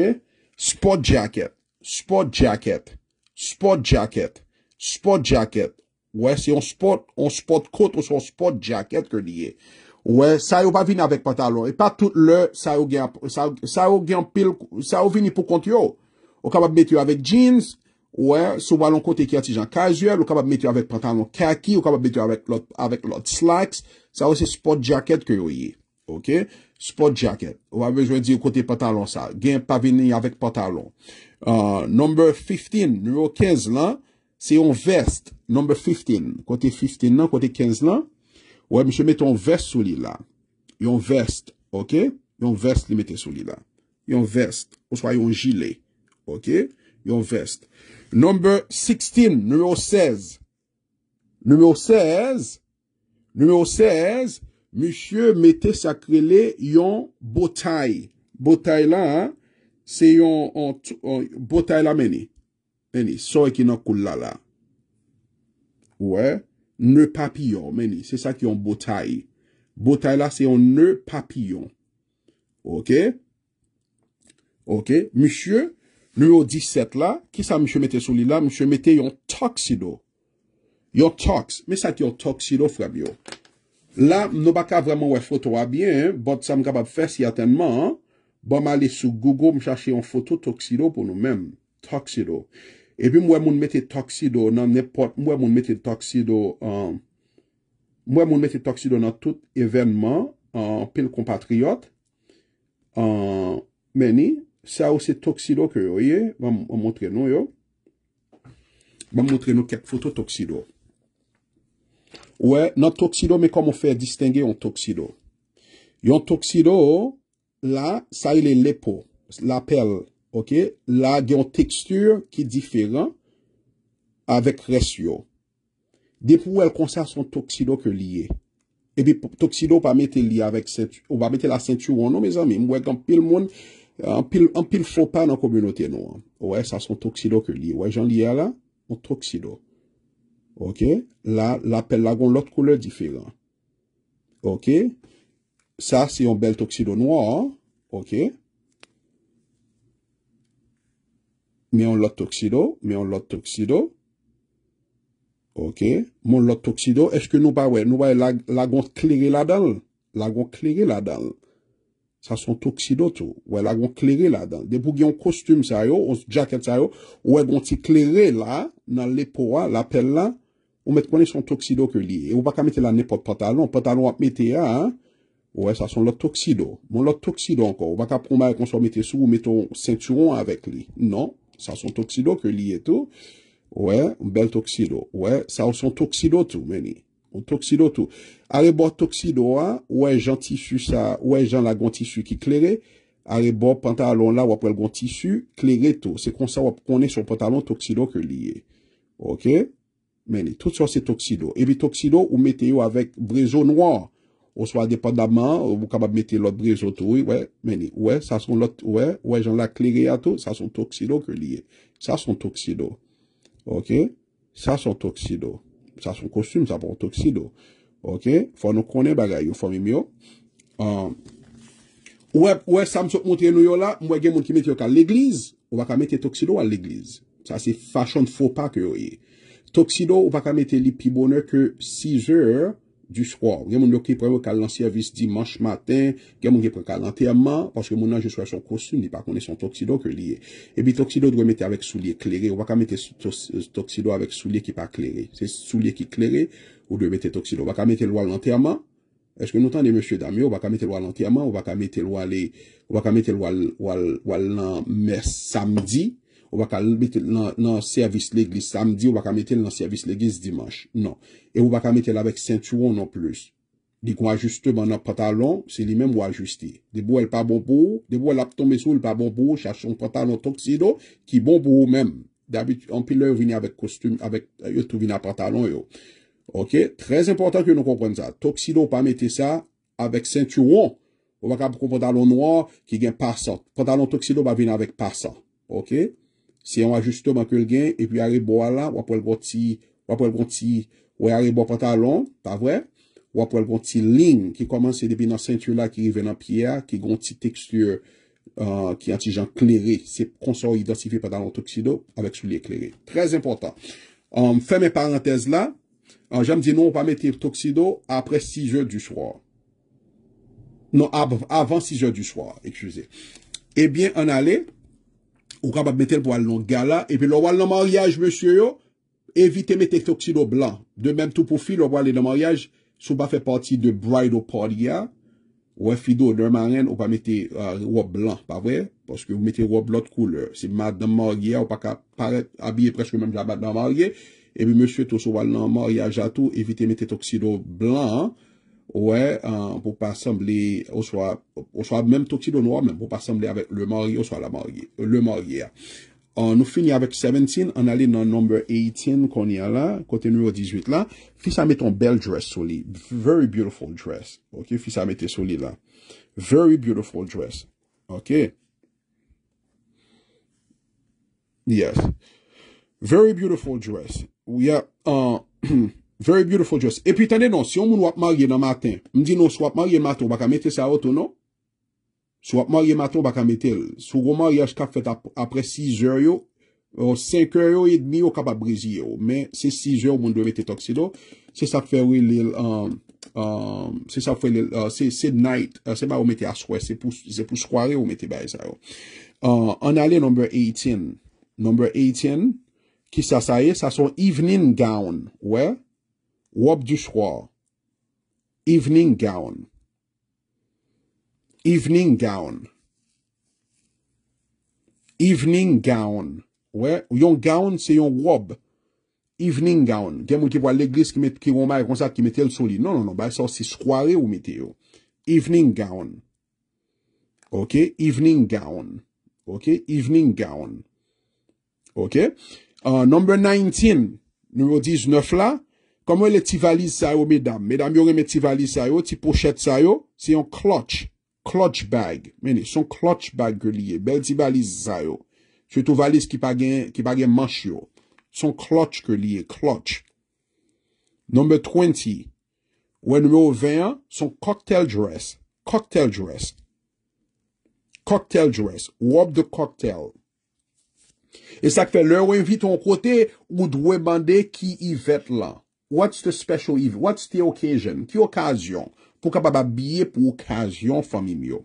Sport jacket. Sport jacket. Sport jacket. Sport jacket. Ouè, si yon sport, yon sport coat, yon sport jacket kwen diye. Ouè, sa yon pa vin avèk patalon. E pa tout lè, sa yon vin pou kont yo. Ou kaba bète yo avèk jeans. Ouè, sou balon kote ki ati jan kajuel. Ou kaba bète yo avèk patalon kaki. Ou kaba bète yo avèk lot slacks. Sa yon se sport jacket kwen yo yi. Ok? Sport jacket. Ou avè jwen di yo kote patalon sa. Gen pa vini avèk patalon. Uh, number 15. Numero 15 lan. Se yon vest. Number 15. Kote 15 lan, kote 15 lan. Ou avè jwen met ton vest sou li la. Yon vest. Ok? Yon vest li mette sou li la. Yon vest. Ou swa yon jilè. Ok? Yon vest. Number 16. Numero 16. Numero 16. Numero 16. Mishye, mette sakre le yon botay. Botay la, se yon botay la meni. Meni, so ekina kou la la. Ouè, nè papillon meni. Se sa ki yon botay. Botay la se yon nè papillon. Ok? Ok, mishye, nou yo 17 la. Ki sa mishye mette sou li la? Mishye mette yon toksido. Yon toks. Mese sa ki yon toksido fwab yo. La, mnou baka vreman wè foto wè byen, but sa mkabab fè si yatenman, bom alè sou Google mchache yon foto toksido pou nou menm. Toksido. E bi mwen moun mette toksido nan nepot, mwen moun mette toksido nan tout evenman, pil kompatriot, meni, sa ou se toksido kè yo ye, bom mwontre nou yo. Bom mwontre nou kèk foto toksido. Ouè, nan toksido, mè komon fè distingè yon toksido. Yon toksido, la, sa yè lèpo, la pèl, ok, la gè yon tekstur ki diferan avèk resyo. Dè pou wèl konser son toksido ke liye. Ebi, toksido pa mètè liye avèk sentu, ou pa mètè la sentu wò nan, mè zanmè, mwèk anpil moun, anpil fò pa nan komyonote nou. Ouè, sa son toksido ke liye. Ouè, jan liye la, yon toksido. Ok, la, la pelle la gon lot koule difire. Ok, sa se yon bel toksido nou an, ok. Me yon lot toksido, me yon lot toksido. Ok, mon lot toksido, eske nou ba wey, nou baye la gon kleri la dal, la gon kleri la dal. Sa son toksido tou, wey, la gon kleri la dal. De pou ki yon kostum sa yo, ou jaket sa yo, wey, gon ti kleri la nan le po wa, la pelle la. Ou met konen son toksido ke liye. Ou baka mette la ne pot pantalon. Patalon wap mette ya. Ouwe, sa son lot toksido. Bon, lot toksido anko. Ou baka poma konso mette sou. Ou mette ton senturon avek liye. Non. Sa son toksido ke liye tou. Ouwe, bel toksido. Ouwe, sa ou son toksido tou meni. Ou toksido tou. Ale bo toksido an. Ouwe, jan tisu sa. Ouwe, jan la gon tisu ki kleri. Ale bo pantalon la wap wel gon tisu. Kleri tou. Se kon sa wap konen son pantalon toksido ke liye. Ok? Meni, tout sa se toksido. Ebi toksido, ou mette yo avèk brezo noua. Ou sa adepandabman, ou mou kabab mette lòt brezo tou. Oui, meni, ouè, sa son lòt, ouè, ouè, joun la kleri ato. Sa son toksido ke liye. Sa son toksido. Ok? Sa son toksido. Sa son kostum, sa pon toksido. Ok? Fò nou konè bagay, yon fò mimi yo. Ouè, ouè, sa msò mwoteye nou yo la, mwè gen moun ki mette yo ka l'eglize. Ouwa ka mette toksido al l'eglize. Sa se fachon fò pa ke yo ye. Toksido ou baka mette li pi bonè ke 6 eur du swor. Gen moun lò ki preve kalan servis dimanche matin, gen moun ki pre kalan terman, paske moun anje swè son kostum, li pa kone son Toksido ke li e. E bi Toksido dwe mette avèk sou liye klerè, ou baka mette Toksido euh, avèk sou liye ki pa klerè. Se sou liye ki klerè, ou dwe mette Toksido. Baka mette lwa lantèman, eske nou tan de M. Damio, baka mette lwa lantèman, ou baka mette lwa lantèman mes samdi, Ou baka metel nan servis l'eglis samdi, ou baka metel nan servis l'eglis dimanche. Non. E ou baka metel avek senturon non plus. Di kon ajuste ban nan pantalon, se li menm ou ajuste. Di bou el pa bon pou, di bou el ap tombe sou, il pa bon pou, chache yon pantalon toksido, ki bon pou ou menm. D'abit, anpil lè ou vini avek kostum, avek, euh, yon tou vini ap pantalon yo. Ok? Trez important ki nou konpren sa. Toksido pa metel sa, avek senturon. Ou baka pou konpantalon noy, ki gen pasan. Pantalon toksido ba vini avek pasan. Ok? Se yon ajistou man ke l gen, e pi yare bo ala, wap wèl bon ti, wap wèl bon ti, wèl wèl bon pantalon, ta vwè, wap wèl bon ti ling, ki koman se depi nan seintu la, ki rive nan piya, ki gon ti tekstur, ki euh, an ti jan kleré, se konsor identifi pantalon toksido, avèk sou liye kleré. Très important. Euh, Fèmè parantez la, euh, jèm di nou wopan meti toksido apre 6 jeur du swar. Non, avan 6 jeur du swar, ekjouze. Ebyen, eh an alè, Ou ka bat mette l pou al nan gala, epi l ou al nan maryaj, monsye yo, evite mette etoksido blan. De menm tou pou fi, l ou al nan maryaj, sou ba fè pati de bride ou pardia, ou fido, dè maryen, ou pa mette wop euh, blan, pa vre, poske ou mette wop lot koule, se mat nan maryaj, ou pa ka abye preske menm jabat nan maryaj, epi monsye tou sou al nan maryaj atou, evite mette etoksido blan, an. ouais, euh, pour pas sembler, au soit, même tout de noir, même pour pas sembler avec le mari on soit la mariée, euh, le marié. On euh, nous finit avec 17, on le dans number 18 qu'on a là. côté numéro 18 là. fils ça, met ton belle dress sur Very beautiful dress. Ok, fils ça, mette sur là Very beautiful dress. Ok. Yes. Very beautiful dress. yeah euh [clears throat] Very beautiful dress. E pi tene nou, si yon moun wap marye nan maten, m di nou, si wap marye maten, baka mette sa wot ou nou? Si wap marye maten, baka mette, sou wap marye as kap fet apre 6 or yo, ou 5 or yo et demi, ou kap ap brezi yo. Men, se 6 or yo moun euh, dwevete toksido, se sa fwe li, se sa fwe li, se night, se mwen wap mette aswe, se pou skware wap mette baye sa yo. An ale number 18, number 18, ki sa sa ye, sa son evening gown, wè, Wob di shkwa. Evening gaon. Evening gaon. Evening gaon. We, yon gaon se yon wob. Evening gaon. Gen moun ki wale glis ki woma e konsat ki metel soli. Non, non, non, ba yon sa si shkwa re ou mete yo. Evening gaon. Ok, evening gaon. Ok, evening gaon. Ok. Uh, number 19. Nou yo diz nef la. Komwen le ti valise sayo, medam? Medam, yon gen me ti valise sayo? Ti pochete sayo? Se yon klotch. Klotch bag. Mene, son klotch bag ke liye. Bel ti valise sayo. Fe tou valise ki pa gen manche yo. Son klotch ke liye. Klotch. Number twenty. Wen nou ven, son cocktail dress. Cocktail dress. Cocktail dress. Wap de cocktail. E sak fe lè, wen vi ton kote ou dwe bande ki y vet lan. What's the special event? What's the occasion? Ki okasyon? Pou ka baba biye pou okasyon, fami myo?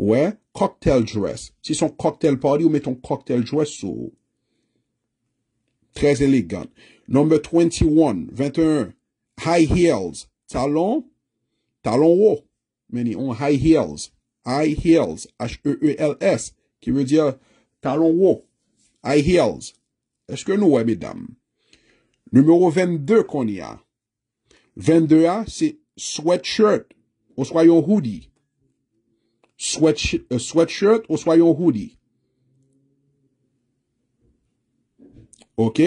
Ouè? Cocktail dress. Si son cocktail party, ou met ton cocktail dress sou? Trez elegante. Number 21. 21. High heels. Talon? Talon ou? Meni, ou high heels. High heels. H-E-E-L-S. Ki mè diya talon ou? High heels. Eske nou wè, bedam? Numero 22 kon y a. 22 a, se sweatshirt ou soy yo hoodie. Eh, sweatshirt ou soy yo hoodie. Ok.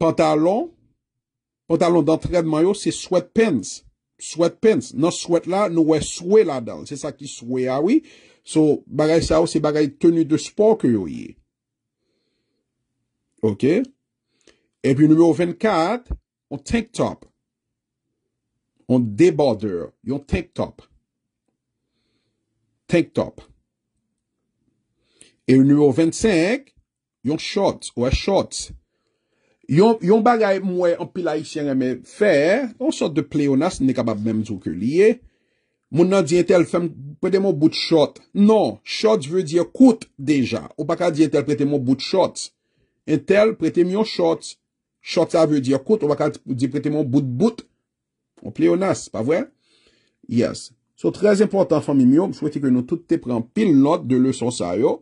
Pantalon. Pantalon d'entrèdman yo, se sweatpants. Sweatpants. Non sweat la, nou wè soué la dan. Se sa ki soué a wè. So, bagay sa ou, se bagay tenu de sport ke yo y e. Ok. Ok. Epi nou yon 24, yon tank top. Yon deborder, yon tank top. Tank top. E yon nou yon 25, yon shot, wè shot. Yon bagay mwè, an pilay si yon mwè fè, an sot de ple yon as, nè kabab mè mzou ke liye. Moun nan diye tel, fèm, pwede mw bout shot. Non, shot vwè diye kout deja. Ou baka diye tel, pwede mw bout shot. Chota ve di, akout, ou baka di prete moun bout-bout. Ou pli ou nas, pa vwe? Yes. So, trez important, fami myo, souwete ke nou tout te pre an pil not de le son sayo.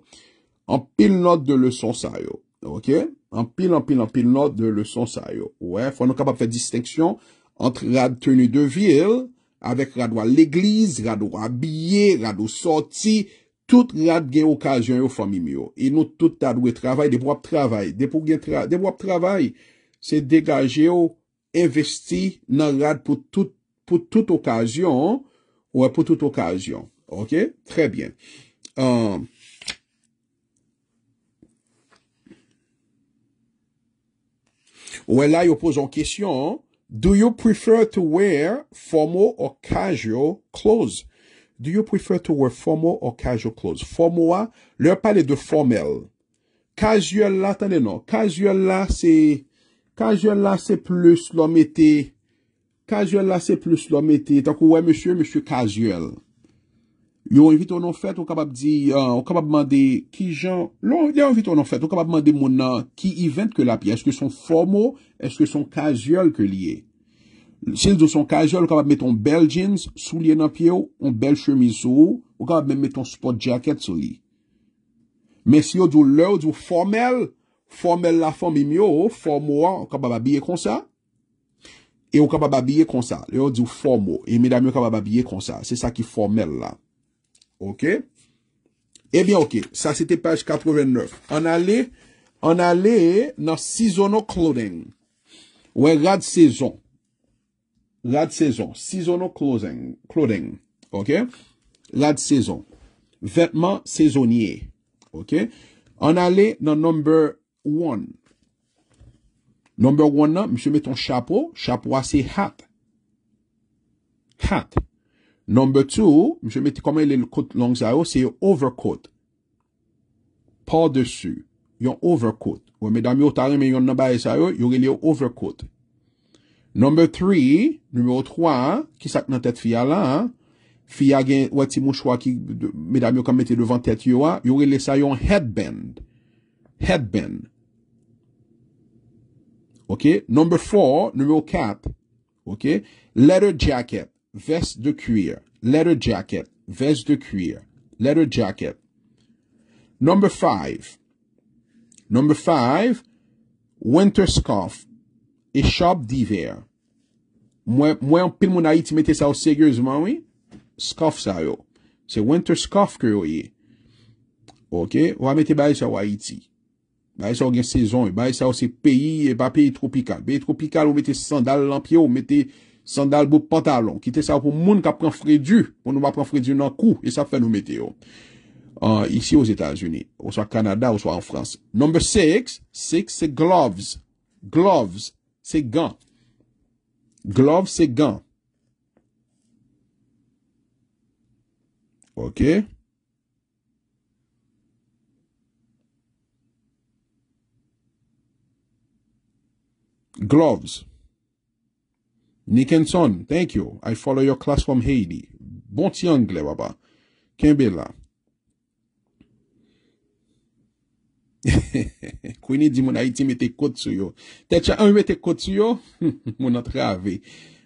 An pil not de le son sayo. Ok? An pil, an pil, an pil not de le son sayo. Ouwe, fwa nou kapap fe disteksyon ant rad teni de vil, avek rad wale l'eglize, rad wale biye, rad wale soti, tout rad gen okasyon yo, fami myo. E nou tout adwe travay, depwap travay. Depwap travay, depwap travay. Se degaje ou investi nan rad pou tout okasyon. Ouè pou tout okasyon. Ok? Trè bien. Um, Ouè la yo pou zon kisyon. Do you prefer to wear formal or casual clothes? Do you prefer to wear formal or casual clothes? Formal ou a? Leur pale de formel. Casual la tene non. Casual la se... Kazyol euh, la se plus lom ete. Kazyol la se plus lom ete. Tako wè mè sè, mè sè kazyol. Yo, yon viton an fèt, yon kapap di, yon kapap mande, ki jan, yon viton an fèt, yon kapap mande mounan, ki event ke la pi, eske son formou, eske son kazyol ke liye. Sin zon son kazyol, yon kapap meton bel jeans, sou liye nan pi yo, yon bel chemizo, yon kapap meton sport jacket sou li. Mè si yo doun lè, yo doun formel, yo doun lè, Formel la, formi myo, formwa, an ka bababye konsa. E ou ka bababye konsa. E ou di ou formwo, e mi damyo ka bababye konsa. Se sa ki formel la. Ok? Ebyen, eh ok, sa se te page 89. An ale, an ale, nan seasonal clothing. Ou e rad sezon. Rad sezon. Seasonal clothing. Clothing. Ok? Rad sezon. Vetman sezonye. Ok? An ale nan number... One. Number one nan, msye met ton chapo, chapo wa se hat. Hat. Number two, msye meti koman yon kote long sa yo, se yon overkote. Po desu. Yon overkote. Ou e medam yo tari men yon nabaye sa yo, yon yon yon overkote. Number three, numero trois, kisa k nan tet fia la, fia gen wati mou chwa ki medam yo kan meti devan tet yo a, yon yon yon headband. Headband Ok, number four Numero quatre Letter jacket Veste de cuir Letter jacket Number five Number five Winter scarf E chope d'hiver Mwen pil moun Haiti mette sa ou seger Zmanwi Skaf sa yo Se winter scarf kre yo ye Ok, wame te baye sa ou Haiti Ba e sa ou gen sezon. E, ba e sa ou se peyi, e pa peyi tropikal. Peyi tropikal ou mette sandal lampyo. Ou mette sandal bou pantalon. Ki te sa ou pou moun ka pren fredu. Ou nou va pren fredu nan kou. E sa fen ou mette yo. Isi ou Etasuni. Ou sa Kanada, ou sa en Frans. Number six. Six se gloves. Gloves. Se gan. Gloves se gan. Ok. Ok. Gloves Nick and Son Thank you I follow your class from Haiti Bon ti Angle waba Kimbe la Kweni [laughs] di moun Haiti mette kot su yo Tetche an wete kot su yo [laughs] Moun at rave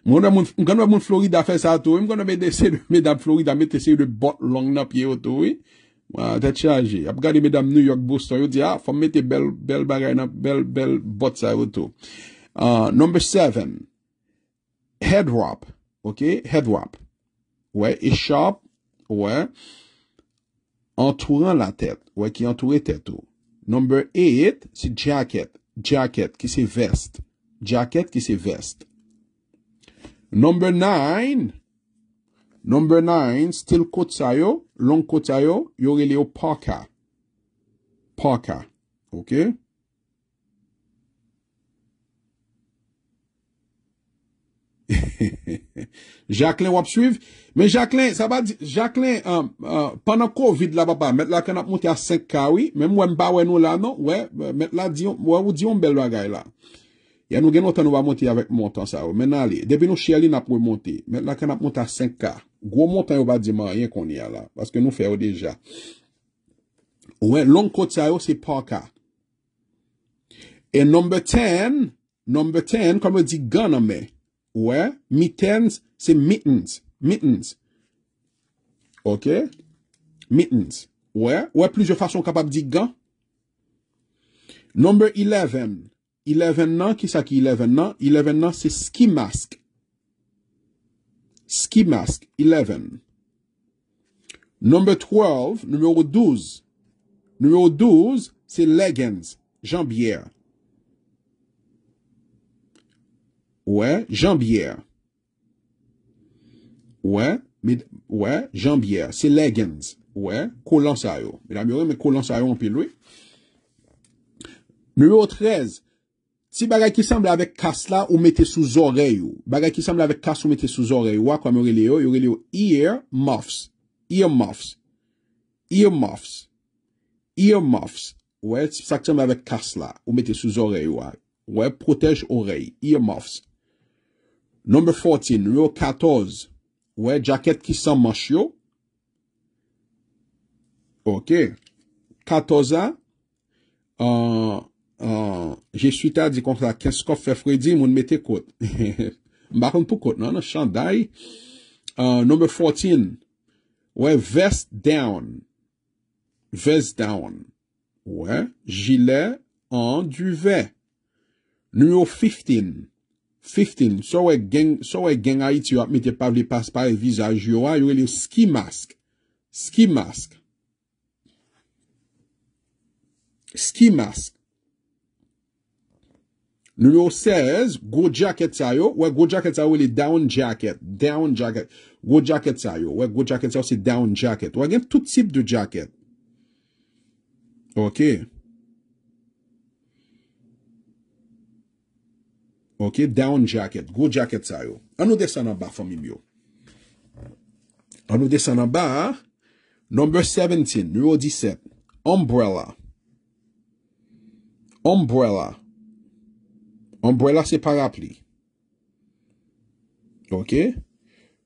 Moun an moun Moun kan wap moun Florida fè sa to Moun kan wap mwen desè Mwen dan Florida Mwen tesè yu de bot long na pye yo to Tetche an jè Ap gade mwen dan New York Boston ah, Fom mette bel bagay na Bel bot sa yo to Uh, number seven, headwrap. Ok, headwrap. Ouè, échappe. Ouè, entourant la tèt. Ouè, ki entouré tèt ou. Number eight, si jaket. Jaket, ki se vest. Jaket, ki se vest. Number nine, number nine, stil kotsa yo, long kotsa yo, yorile yo paka. Paka. Ok? Ok? [laughs] Jacqueline wap suiv Men Jacqueline, sa ba di Jacqueline, panan kou vid la baba Met la ken ap monti a 5K Men mwen ba we nou la nou euh, Met la di yon bel waga yon Ya nou gen notan nou ba monti avèk montan sa wè Men nale, debi nou cheli nap wè monti Met la ken ap monti a 5K Gwo montan yon ba di man, yon kon yon la Paske nou fè wè deja Wè, long kote sa yon se parka E number 10 Number 10, kame di gana me Ouè, mittens, se mittens. Mittens. Ok. Mittens. Ouè, ouè, plouzio fasyon kapap di gan. Number eleven. Eleven nan, ki sa ki eleven nan? Eleven nan, se ski mask. Ski mask, eleven. Number twelve, noumèro douz. Noumèro douz, se leggings. Jambierre. Ouè, jambier. Ouè, jambier. Se leggens. Ouè, kolansayon. Mè dami ouè mè kolansayon anpil wè. Mè ouè o trez. Se bagay ki semblè avek kas la, ou mette souz oreyo. Bagay ki semblè avek kas ou mette souz oreyo. Ouè, kwa mè ouè liyo. Ouè liyo, ear muffs. Ear muffs. Ear muffs. Ear muffs. Ouè, se sakten mè avek kas la, ou mette souz oreyo. Ouè, protej oreyo. Ear muffs. Nombe fote, nou yo katoz. Ouwe, jaket ki san mansyo. Ok. Katoza. Euh, euh, je suita di kontra kesko fe fredi moun mette kote. [laughs] Mbakon pou kote nan, non, non, chan dayi. Euh, Nombe fote, ouwe, vest down. Vest down. Ouwe, jile an duve. Nou yo fiftene. Fifteen, so we gen, so we gen a iti yo apme te pavli paspa e vizaj yo a, yo we li ski mask, ski mask, ski mask. Nou yo sez, go jaket sayo, we go jaket sayo, we li down jaket, down jaket, go jaket sayo, we go jaket sayo, si down jaket, we gen tou tip do jaket. Okey. Ok, down jacket, go jacket sa yo. Anou de sanan ba, famim yo. Anou de sanan ba, number 17, nyo di set, umbrella. Umbrella. Umbrella se parapli. Ok.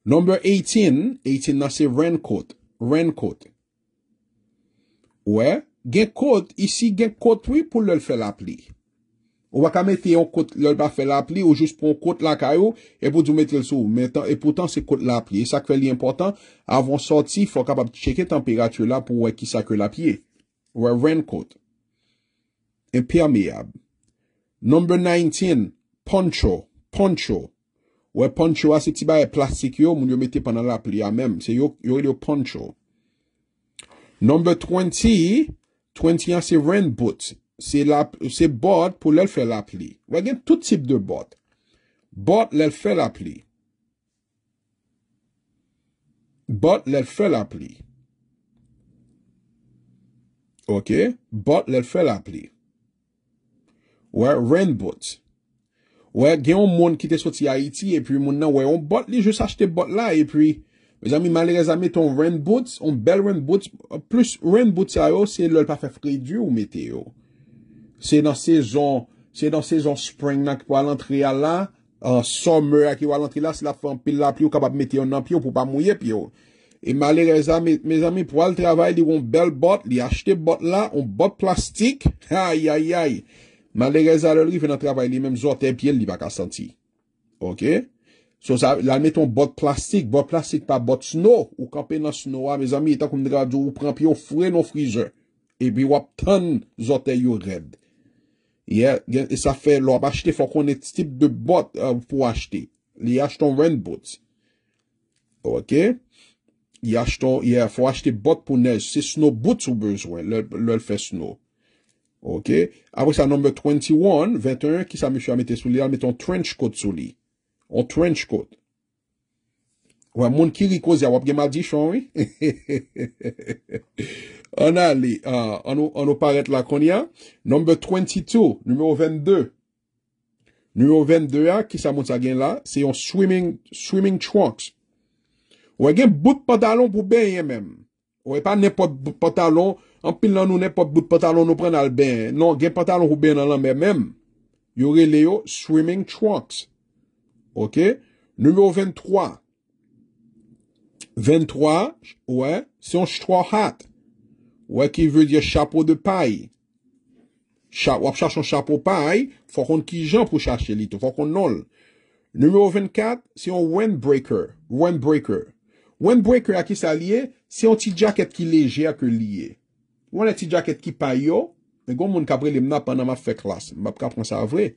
Number 18, 18 nan se renkot. Renkot. Ouè, genkot, isi genkot wè pou lèl fè lapli. Ou wakame te yon kote lor pa fe la pli, ou jous pou kote la kayo, e pou djou mette l sou. E pou tan se kote la pli, e sakwe li important, avon soti, fwa kapab cheke temperatur la pou wè ki sakwe la pli. Ou wè ren kote. E pya meyab. Number nineteen, poncho. Poncho. Ou wè poncho, ase ti ba e plastik yo, moun yo mette panan la pli ya mem. Se yo, yo yo poncho. Number twenty, twenty yan se ren bouti. Se bot pou lèl fè la pli. Wè gen tout tip de bot. Bot lèl fè la pli. Bot lèl fè la pli. Ok. Bot lèl fè la pli. Wè, rain boots. Wè, gen yon moun ki te soti a iti. E pri moun nan wè yon bot li. Jous achete bot la. E pri, wè zami malè zami ton rain boots. On bel rain boots. Plus rain boots a yo. Se lèl pa fè fridu ou mete yo. Se nan sezon, se nan sezon spring nan ki pou alantri ala, an summer ki pou alantri la, se la fè an pil la pi ou kabab meti an nan pi ou pou pa mouye pi ou. E male reza, me zami, pou al travay li woun bel bot, li achete bot la, woun bot plastik, hay, hay, hay. Male reza, lor li fè nan travay li, mèm zotei pi el li baka santi. Ok? So sa, la meton bot plastik, bot plastik pa bot snow, ou kampe nan snow, a, me zami, etan koum dradou, ou pran pi ou fure non frize, e bi wap ton zotei yo redd. Ya, gen, e sa fè lò, ap achete fò kon net tip de bot euh, pou achete. Li acheton rent bot. Ok? Li acheton, ya, fò achete bot pou nez. Se snow bot sou bezwen, lò l fè snow. Ok? Avwè sa nombè 21, 21, ki sa mi fè a mette sou li, a mette an trench coat sou li. An trench coat. Ou a moun ki riko ze wap gen mal di chon, wè? An [laughs] a li, an ah, ou paret la kon ya. Number twenty-two, noumè o vèn dè. Noumè o vèn dè a, ki sa moun sa gen la? Se yon swimming trunks. Ou a gen bout patalon pou bèn yè mèm. Ou e pa nepot bout patalon, an pil nan nou nepot bout patalon nou pren al bèn. Non, gen patalon pou bèn nan nan mèm mèm. Yore le yo, swimming trunks. Ok? Noumè o vèn trwa. 23, wè, se yon chitwa hat. Wè ki vè diye chapo de paye. Wè ap chache yon chapo paye, fò kon ki jan pou chache li. Fò kon nol. Numero 24, se yon wen breaker. Wen breaker. Wen breaker a ki sa liye, se yon ti jaket ki leje a ke liye. Wè la ti jaket ki paye yo. Nè goun moun kabre li mna panama fe klas. Mbap ka pronsa avre.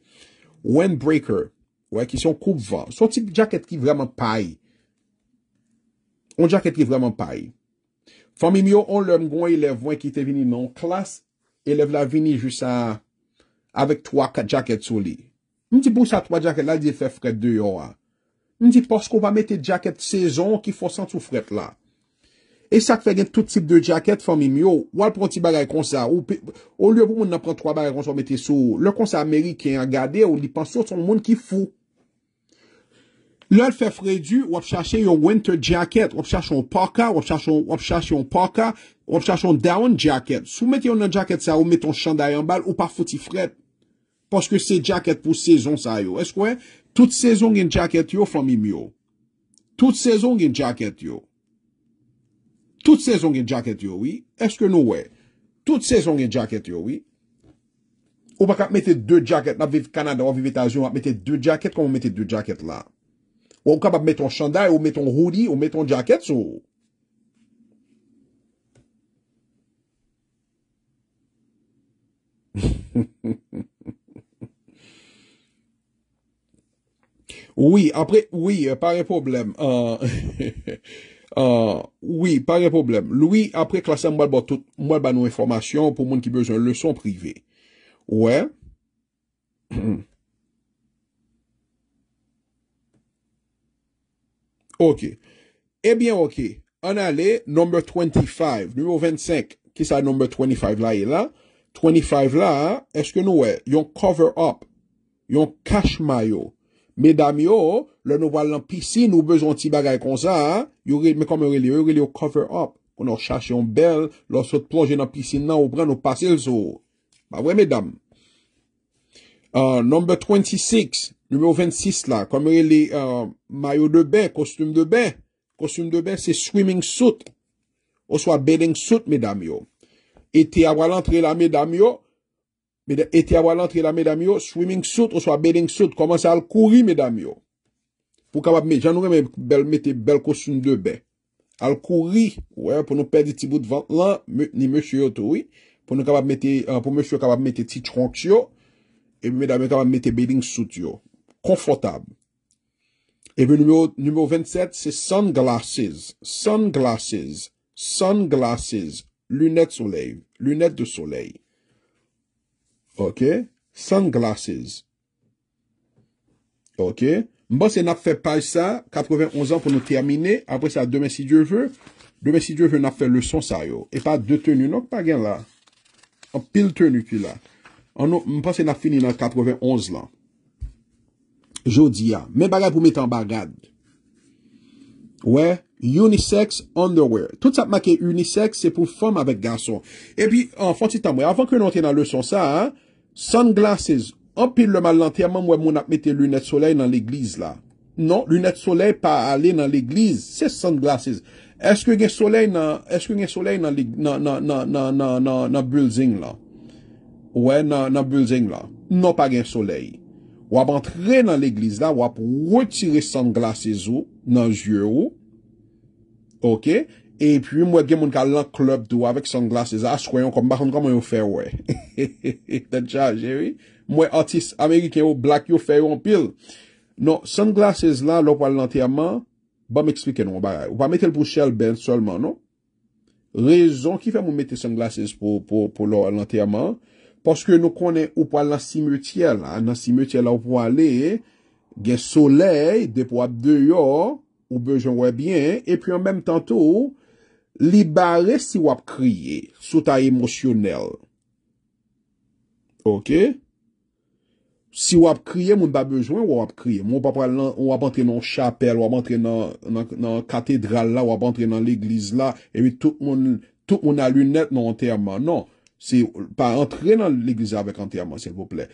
Wen breaker. Wè ki se yon koup va. Se yon ti jaket ki vreman paye. On jaket ki vreman pay. Fami myo, on lèm gwen, ilèv wè ki te vini nan klas, ilèv la vini jousa avèk 3 jaket sou li. M di bousa 3 jaket la, li di fè fred de yo a. M di pors kon va mette jaket sezon ki fòsant sou fred la. E sak fè gen tout tip de jaket, fami myo, wèl pronti bagay konsa, ou lèv wè moun nan pronti 3 bagay konsa mette sou, lè konsa Amerike, ki an gade, ou li panso, son moun ki fò. Lèl fè fredu, wap chache yon winter jacket, wap chache yon parka, wap chache yon parka, wap chache yon down jacket. Sou met yon jacket sa, wou met ton chanday en bal, wou pa foti fred. Poske se jacket pou sezon sa yo. Eskwen, tout sezon gen jacket yo, fami myo. Tout sezon gen jacket yo. Tout sezon gen jacket yo, wii. Eskwen nou wè. Tout sezon gen jacket yo, wii. Ou bak ap mette dè jacket, nap viv Kanada, wap viv Etasyon, ap mette dè jacket, kon wou mette dè jacket la. Ou an kap ap met ton chanday, ou met ton hoodie, ou met ton jacket, sou? [laughs] Oui, apre, oui, pa re probleme. Oui, pa re probleme. Oui, apre, klasen mwen ban nou informasyon pou moun ki bez un leson prive. Ouè? Ouè? [clears throat] Ok, ebyen eh ok, an ale, number twenty-five. Numero ven-sek, ki sa number twenty-five la e la? Twenty-five la, eske nou we? Yon cover-up, yon kashma yo. Medam yo, le nou val nan pisi, nou bezon ti bagay kon sa, yon re, mekame re li, yon re li yo cover-up. Kon nou chas yon bel, lòs wot plonje nan pisi nan, ou bran nou pase lso. Ba we, medam. Euh, number twenty-six, yon. Numero 26 la, komere li mayou de bè, kostum de bè, kostum de bè se swimming suit, ou swa beding suit, me dam yo. Ete avwa lantre la, me dam yo, swimming suit, ou swa beding suit, koman se al kouri, me dam yo. Pou kabab me, jan nou reme bel mette bel kostum de bè. Al kouri, wè, pou nou pedi ti bout vant lan, ni mè chou yo toui, pou mè chou yo kabab mette ti tronk yo, e me dam yo kabab mette beding suit yo. Konfortab. Ebe, noumou 27, se sunglasses. Sunglasses. Sunglasses. Lunet soleil. Lunet de soleil. Ok. Sunglasses. Ok. Mbase nap fe pa sa, 91 an pou nou termine, apre sa, demen si dieu ve, demen si dieu ve nap fe le son sa yo. E pa, de tenu nouk pa gen la. An pil tenu ki la. An nou, mbase nap fini nan 91 lan. Jodi ya. Men bagad pou metan bagad. Ouè, unisex underwear. Tout sa pmanke unisex, se pou fom avèk gason. E pi, an fon ti tan mwen. Afan ke nou ten nan lè son sa, sunglasses. An pi lèman lantèman mwen moun ap mette lunèt soleil nan l'iglize la. Non, lunèt soleil pa ale nan l'iglize. Se sunglasses. Eske gen soleil nan bulzing la? Ouè, nan bulzing la. Non pa gen soleil. Wap antre nan l'eglise la, wap wotire sanglasez ou nan zye ou. Ok? E pwi mwen gen moun ka lan klop dou avèk sanglasez. Askwen yon kom bakan kwa mwen yon fè wè. Tèn chan, jè wè. Mwen artist Amerike ou blak yon fè yon pil. Non, sanglasez la lòp wale lantiaman, ba m'eksplike nou. Ou pa mette l'brouchelle ben solman nou. Rezon ki fè mwen mette sanglasez pou lò lantiaman? Paske nou konen ou pal nan simetiyel la, nan simetiyel la ou pal le, gen soley, depo wap deyo, ou bejon wè bien, epi an menm tantou, libare si wap kriye, sou ta emosyonel. Ok? Si wap kriye, moun ba bejwen wap kriye. Moun wap antre nan chapel, wap antre nan katedral la, wap antre nan l'eglise la, ewi tout moun alunet nan anterman, non. se pa entre nan l'iglize avek anterman, se l'vople.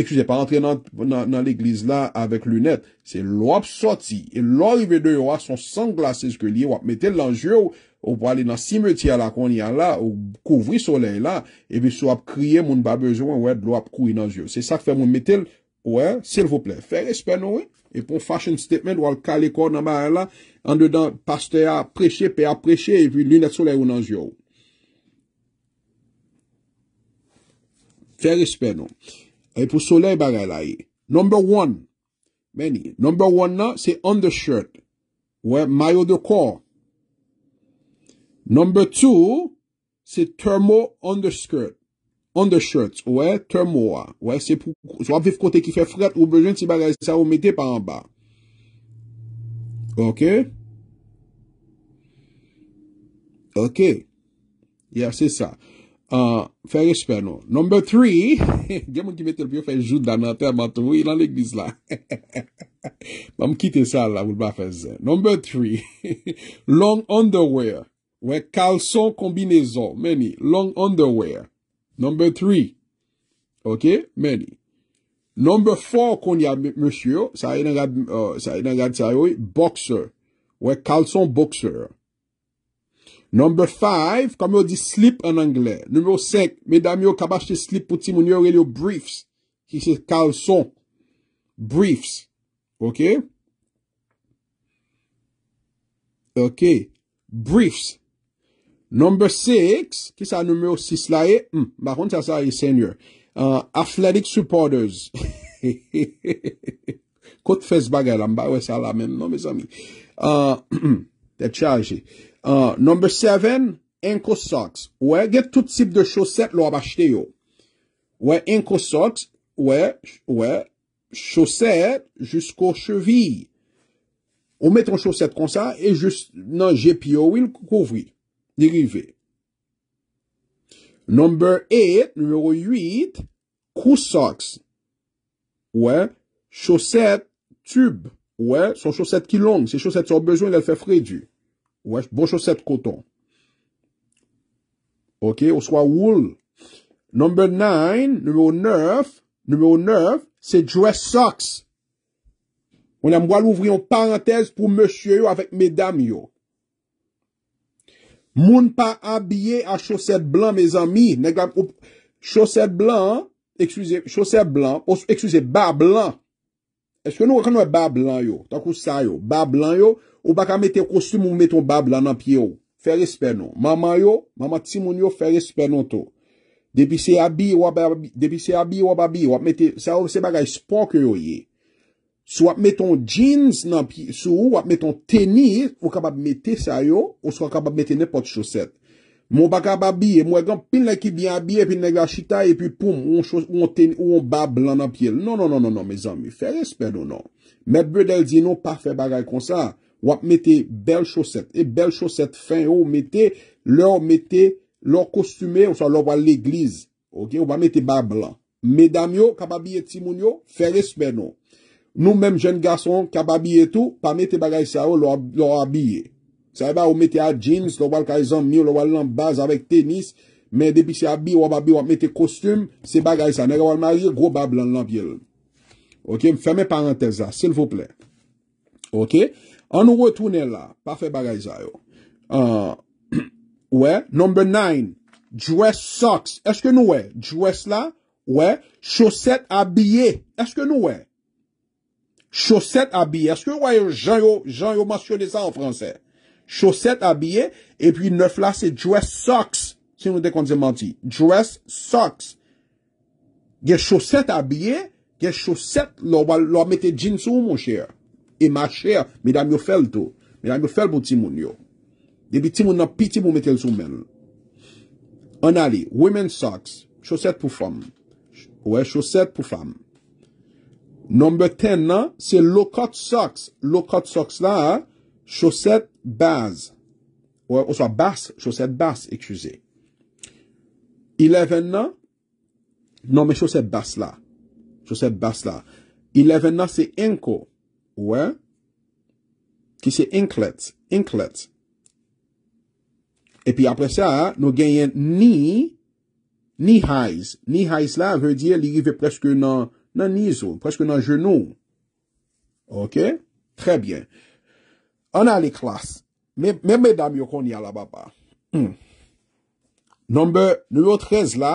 Eksuse, pa entre nan l'iglize la avek lunet, se l'wap soti, e lorive de yo a son sanglasez ke liye, wap metel lanjyo, ou wale nan simetia la kon ya la, ou kouvri soleil la, e vi sou ap kriye moun babezon, wap koui nanjyo. Se sa kfe moun metel, wap se l'vople. Fer espè nou, e pou fache nstipmen, wap kalikor nanmare la, an dedan paste a preche, pe ap preche, e vi lunet soleil ou nanjyo. Fè respè nou. E pou solei bagay la ye. Number one. Mè ni. Number one nan, se undershirt. Ouè, mayo de kor. Number two, se thermo undershirt. Undershirt. Ouè, thermo wa. Ouè, se pou... Swa viv kote ki fè fred ou bejoun se bagay sa ou metè pa an ba. Ok? Ok. Ya, se sa. Ok. Fè espè nou, number three, gen [laughs] moun ki mètèl pyo fè jout dan nan tè matou, ilan lèk dis la, mam kite sa la, moul ba fè zè. Number three, [laughs] long underwear, wè kalson kombinezon, meni, long underwear, number three, ok, meni. Number four kon yè, mèsyo, sa yè nan gade sa yò, boxer, wè kalson boxer, ok. Number five, kom yo di slip an angle. Numero sek, medan yo kabache slip pouti, moun yo re li yo briefs, ki se kalson. Briefs. Ok? Ok. Briefs. Number six, ki sa numero sis la e, mba hmm, konti a sa e senior. Uh, athletic supporters. [laughs] Kot fes baga, mba we sal amen, nomi sami. Te chalje. Ok. Euh, number seven, Inco socks. Ouais, get tout type de chaussettes l'on va acheter Ouais, Inco socks. Ouais, ouais, chaussettes jusqu'aux chevilles. On met une chaussette comme ça et juste, non, GPO, il couvre. Dérivé. Number 8, numéro 8, crew socks. Ouais, chaussettes tubes. Ouais, son chaussette qui longue. Ces chaussettes sont besoin de faire frais du. Wèch, bon chosèp koton. Ok, ou swa woul. Number nine, noumè ou neuf, noumè ou neuf, se dress socks. On am wale ouvri yon parenthèze pou mèche yo avèk mè dam yo. Moun pa abye a chosèp blan, mèz amy, chosèp blan, ekswize, chosèp blan, ekswize, bar blan. Eske nou wak an wè bab lan yo? Takou sa yo? Bab lan yo? Ou baka mette kostume ou mette bab lan nan pi yo? Fer espè non. Maman yo? Maman ti moun yo fer espè non to? Depi se abi wap abi wap mette... Sa wap se bagay sponke yo ye. Sou wap metton jeans nan pi... Sou wap metton teni wap mette sa yo? Ou sou wap mette ne pot choset? Mwen baka ba biye, mwen gen, pin lè ki biye biye, pin lè la chita, epi poum, ou on ba blan nan piye. Non, non, non, non, non, mè zanmi, fè respèd ou non. non. Mè bè del di nou pa fè bagay kon sa, wap metè bel chosèt. E bel chosèt fin ou metè, lò metè, lò kostumè, ou sa lò wal l'egliz. Ok, ou pa metè ba blan. Mèdam yo, ka ba biye ti moun yo, fè respèd non. ou. Nou mèm jen gason, ka ba biye tou, pa metè bagay sa ou lò wabiyye. Sa e ba ou mette a jeans, lo wal kaizan miyo, lo wal lan baz avèk tenis, men depi se abi, wap abi, wap mette kostum, se bagay sa. Nè gwa wal majir, gro bab lan lan biyo lè. Ok, m fèmè parantez la, sèl fò plè. Ok, an nou wè tounen la, pa fè bagay sa yo. [clears throat] Ouè, number nine, dress socks. Eske nou wè? Dress la, ouè, chosèt abye. Eske nou wè? Chosèt abye, eske nou wè yon janyo, janyo masyonè sa ou fransè? Choset abye, e pi nef la se dress socks. Si nou de kon se manti. Dress socks. Ge choset abye, ge choset lo, lo mette jinsou moun chè. E ma chè, mi dam yo fel do. Mi dam yo fel pou timoun yo. Debi timoun nan piti moun mette l sou men. Anali, women socks. Choset pou fam. Ouè, choset pou fam. Number ten nan, se low cut socks. Low cut socks la, ha. Chosèt bas. Ou sa bas. Chosèt bas. Ekjouze. 11 nan. Non, men chosèt bas la. Chosèt bas la. 11 nan se enko. Ouè. Ki se enklèt. Enklèt. Epi apre sa, nou genyen ni. Ni haiz. Ni haiz la. Ve diye li yive preske nan nizou. Preske nan jenou. Ok. Trè bien. Trè bien. An alè klas. Mè mè damyo kon yalababa. Hmm. Nombe, nouyo trez la,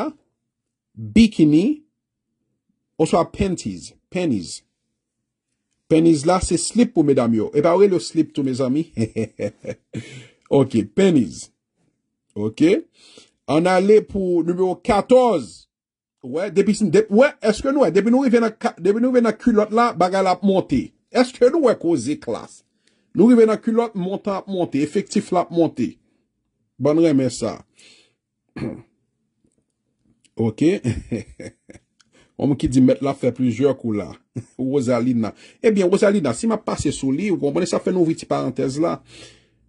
bikini, oswa panties, panties. Panties la, se slip pou mè damyo. E pa wè le slip tou mè zami? [laughs] Ok, panties. Ok, an alè pou nouyo katoz. Wè, depi sin, wè, eske nou wè? Depi nou wè na kulot la, baga la p'monti. Eske nou wè ko zè klas? Nou rive nan kulot monta ap monte, efektif la ap monte. Ban reme sa. [clears throat] Ok. [laughs] Omo ki di met la fe plujer kou la. [laughs] Rosalina. Ebyen, eh Rosalina, si ma pase sou li, ou kompone, sa fe nou viti parantez la.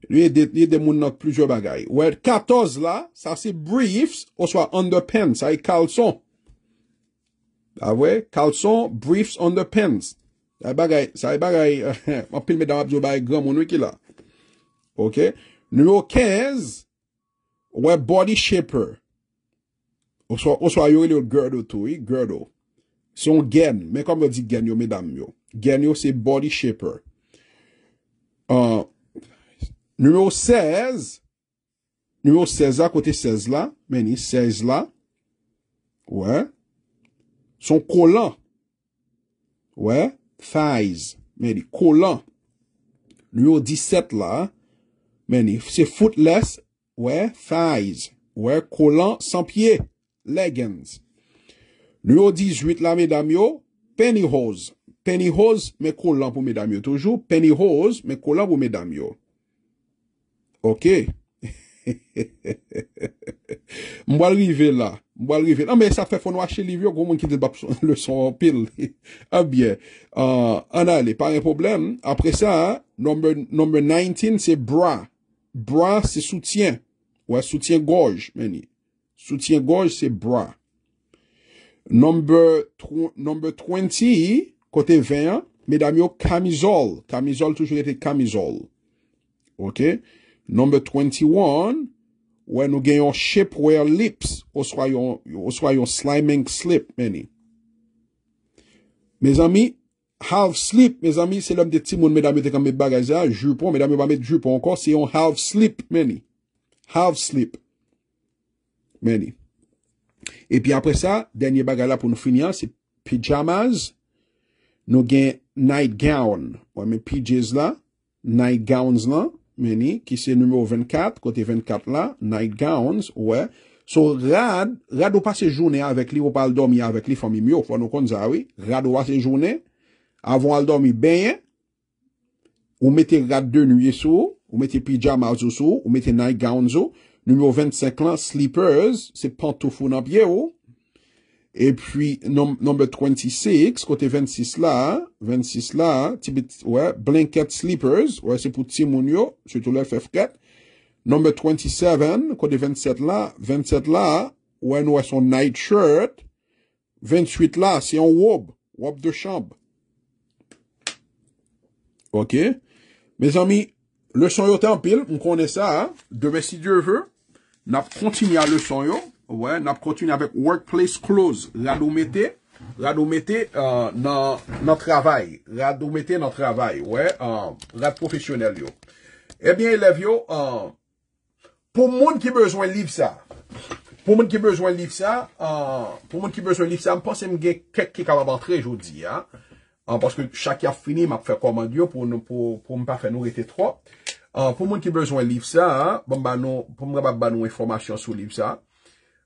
Li e demoun not plujer bagay. Ou e 14 la, sa se briefs, ou swa underpants, sa e kalson. Awe, ah kalson, briefs, underpants. Sa e bagay, sa e bagay, [laughs] an pil me dam ap di ou bagay gom, ou nou e ki la. Ok? Numero 15, ou e body shaper. Ou swa, ou swa yori li ou gerdo tou, i gerdo. Se yon gen, men kom yo di gen yo, me dam yo. Gen yo se body shaper. An, numero 16, numero 16, akote 16 la, meni, 16 la, ou e, son kolan, ou e, Thighs, meni, kolan. Nou yo 17 la, meni, se footless, wey, thighs, wey, kolan, san pie, leggings. Nou yo 18 la, me dam yo, penny hose. Penny hose, me kolan pou me dam yo, toujou, penny hose, me kolan pou me dam yo. Oké. [laughs] Mwa rive la. Mwa rive la. Non, Ambe, sa fe fon wache livyo, gwo mwen ki de bap [laughs] le son pil. Ambe, an ale, pa yon problem. Apre sa, nombe 19, se bra. Bra, se soutien. Ouwe, soutien goj, meni. Soutien goj, se bra. Nombe 20, kote 20, meda myo kamizol. Kamizol toujou ete kamizol. Ok? Number 21, wè nou gen yon shapewear lips, ou swa yon sliming slip, meni. Me zami, half slip, me zami, se lòm de ti moun me dami te kamet baga zè, jupon, me dami ba met jupon ankon, se yon half slip, meni. Half slip, meni. E pi apre sa, denye baga la pou nou finyan, se pajamas, nou gen nightgown, wè men PJs la, nightgowns la. Meni, ki se nume ou 24, kote 24 la, nightgowns, ouwe. So rad, rad ou pa se jounen avèk li ou pa al domi avèk li fami myo, fwa nou kon zawi. Rad ou pa se jounen, avon al domi benye, ou mette rad 2 nuye sou, ou mette pijamas ou sou, ou mette nightgowns ou. Nume ou 25 lan, slippers, se pantou foun apye ou. E pwi, number 26, kote 26 la, 26 la, ti bit, wè, blanket slippers, wè, se pou ti moun yo, se tou lè ff4. Number 27, kote 27 la, 27 la, wè nou wè son nightshirt, 28 la, se yon wop, wop de chanb. Ok, mè zami, lè son yo te anpil, m konè sa, de mè si dievè, nap kontimi a lè son yo. Wè, nap kontine avèk workplace close. Rade ou mette, rade euh, ou mette nan travay. Rade ou mette euh, nan travay, wè. Rade profesyonel yo. Ebyen, eh lev yo, euh, pou moun ki bezwen liv sa. Pou moun ki bezwen liv sa, pou moun ki bezwen liv sa, mponsen mge kek kek avab antre yo di, an. An, porske chak ya fini map fè komand yo pou mpa fè nou rete tro. Pou moun ki bezwen liv sa, an, bon, pou mba ban nou informasyon sou liv sa, an.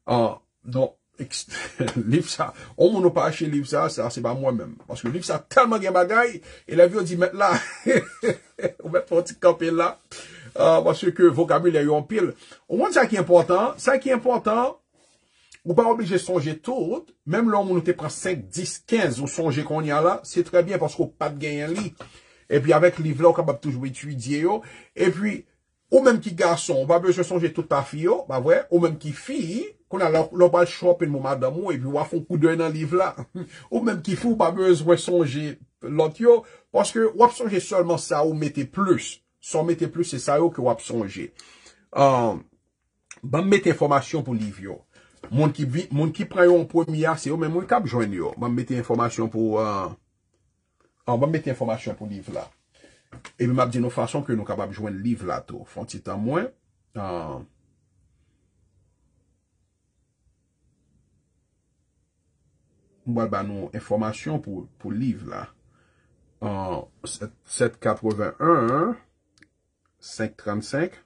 Ha, nou, liv sa, ou moun nou pa ache liv sa, sa se ba mwen men, paske liv sa talman gen bagay, e la vi ou di met la, ou met pou ti kapel la, paske vo kamil ya yon pil, ou moun sa ki important, sa ki important, ou ba oblije sonje tout, menm loun moun nou te pran 5, 10, 15, ou sonje kon yon la, se trebyen paske ou pat gen yon li, e pi avek liv la ou ka bab toujou etuidye yo, e pi, ou menm ki gason, ou ba oblije sonje tout pa fi yo, ou menm ki fi yo, kon la lopal chop en mou mada mou, epi wafon kou dwen nan liv la. [laughs] Ou menm ki fou, mabez wap sonje lant yo, paske wap sonje solman euh, sa ou mette plus. Sa ou mette plus, se sa yo ki wap sonje. Bam mette informasyon pou liv yo. Moun ki preyo an poun miya, se yo menm wik ap jwen yo. Bam mette informasyon pou... Euh, ah, Bam mette informasyon pou liv la. Epi mab di nou fason ke nou kabab jwen liv la to. Fonsi tan mwen... mwen ban nou, informasyon pou liv la, 7.81, 5.35,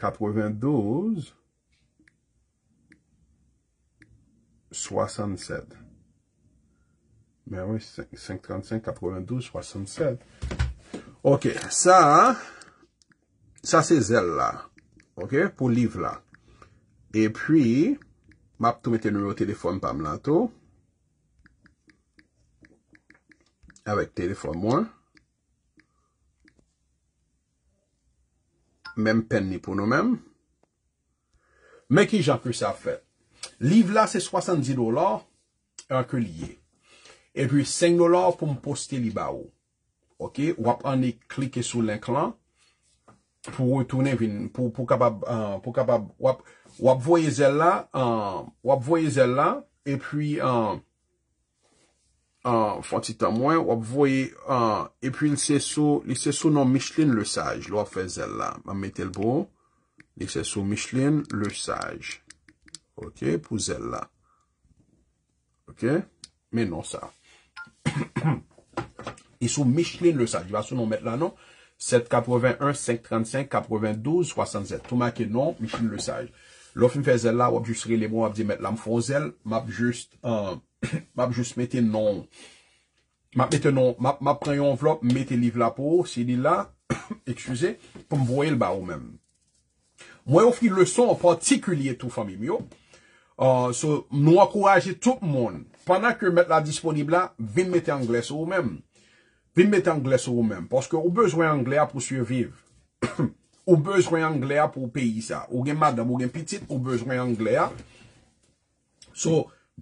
92, 67, 5.35, 92, 67, ok, sa, a, Sa se zel la. Ok, pou liv la. E pri, map tou meten nou yo telefon pam lan tou. Awek telefon mwen. Mem pen ni pou nou men. Men ki jan kri sa fet. Liv la se 70 dolar. E anke liye. E pri 5 dolar pou m poste li ba ou. Ok, wap ane klike sou link lan. pou toune vin, pou kabab, pou kabab, wap, wap voye zèl la, euh, wap voye zèl la, e pwi, fwantitan mwen, wap voye, e euh, pwi lise sou, lise sou nou Michelin le saj, lwa fe zèl la, mwen metel bo, lise sou Michelin le saj, ok, pou zèl la, ok, menon sa, [coughs] lise sou Michelin le saj, lwa sou nou met la nou, 7, 81, 5, 35, 92, 67. Touman ke non, mi chine le saj. Lofin fe zel la, wap just re le moun ap di met lam fon zel, map just, euh, [coughs] map just mette non. Map mette non, map pre yon vlop, mette liv la pou, si li la, [coughs] eksyuse, pou m voye l ba ou men. Mwen ofi leson an patikulye tou fami myo, sou nou akouraje tout moun. Panan ke met la disponib la, vin mette angles ou men. Vi met anglè sa wou men. Paske ou bezwen anglè a pou surviv. [coughs] Ou bezwen anglè a pou peyi sa. Ou gen madame, ou gen pitit, ou bezwen anglè a. So,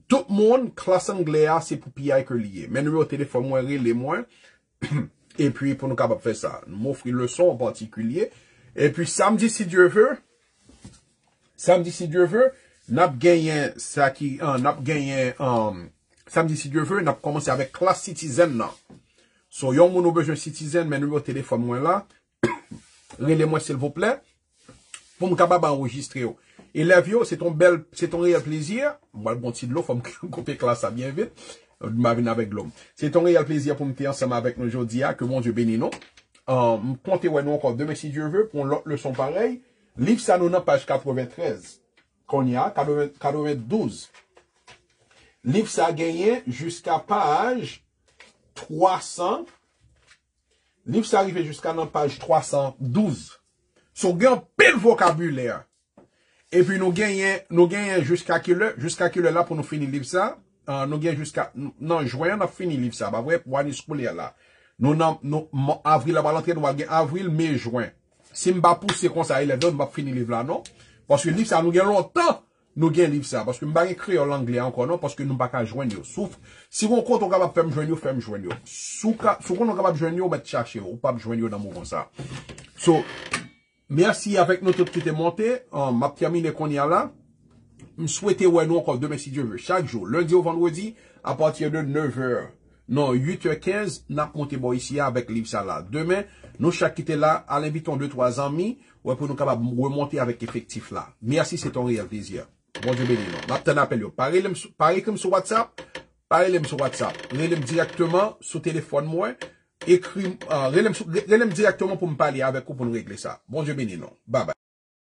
tout moun, klas anglè a, se pou piya ekè liye. Men wè ou telefon mwen re, le mwen. [coughs] E pi pou nou kapap fè sa. Mou fri lè son an patikulye. E pi samdi si djè vè, samdi si djè vè, nap genyen, euh, nap genyen, euh, samdi si djè vè, nap komanse avè klas sitizen nan. So, yon moun nou bej yon sitizen, men nou yon telefon mwen la. [coughs] Renle mwen sel vople. Pou mou kababa enregistre yo. E lev yo, se ton bel, se ton real plezi. Mwen bon ti dlou, fòm [laughs] koupe klasa bien vit. Euh, mwen avin avèk dlou. Se ton real plezi pou mwen te ansama avèk nou jodi ya, ke moun jè benin nou. Ponte wè nou ankon, demè si djè vè, pou lò le son parey. Liv sa nou nan page 93. Kon ya, 92. Liv sa genyen, jiska page 300, livre ça arrivé jusqu'à la page 312. So gen pile vocabulaire Et puis nous gagnons nous gagnons jusqu'à ki jusqu'à ki là pour Nous finir livre ça. Euh, nous gagnons jusqu'à, Non, on nous fini livre ça. Bah, nous vwe, avril la. Nou avril la juin Si gagnons avril, mai juin. Si mba pousse à ça, eleve, mba fini livre là non? que livre ça nous gagne longtemps nous gagnons Lipsa, ça parce que nous pas en anglais encore non parce que nous pas qu'à joindre sauf si on compte on capable faire joindre faire joindre sous pouvez nous capable joindre mettre chercher ou pas joindre dans mouvement ça so merci avec nous euh, petite qui On monté en m'a terminé qu'on a là me souhaiter ouais nous encore demain si Dieu veut chaque jour lundi au vendredi à partir de 9h non 8h15 nous monté bon ici avec Lipsa là demain nous chaque qui est là à 2-3 trois amis ouais pour nous capable remonter avec effectif là merci c'est ton réel plaisir Bon Dieu béni. M'attend moi parlez parlez-moi sur WhatsApp. parlez moi sur WhatsApp. Parle-le-moi directement sur téléphone moi. Écris, euh, moi directement pour me parler avec vous pour nous régler ça. Bon Dieu béni. Bye bye.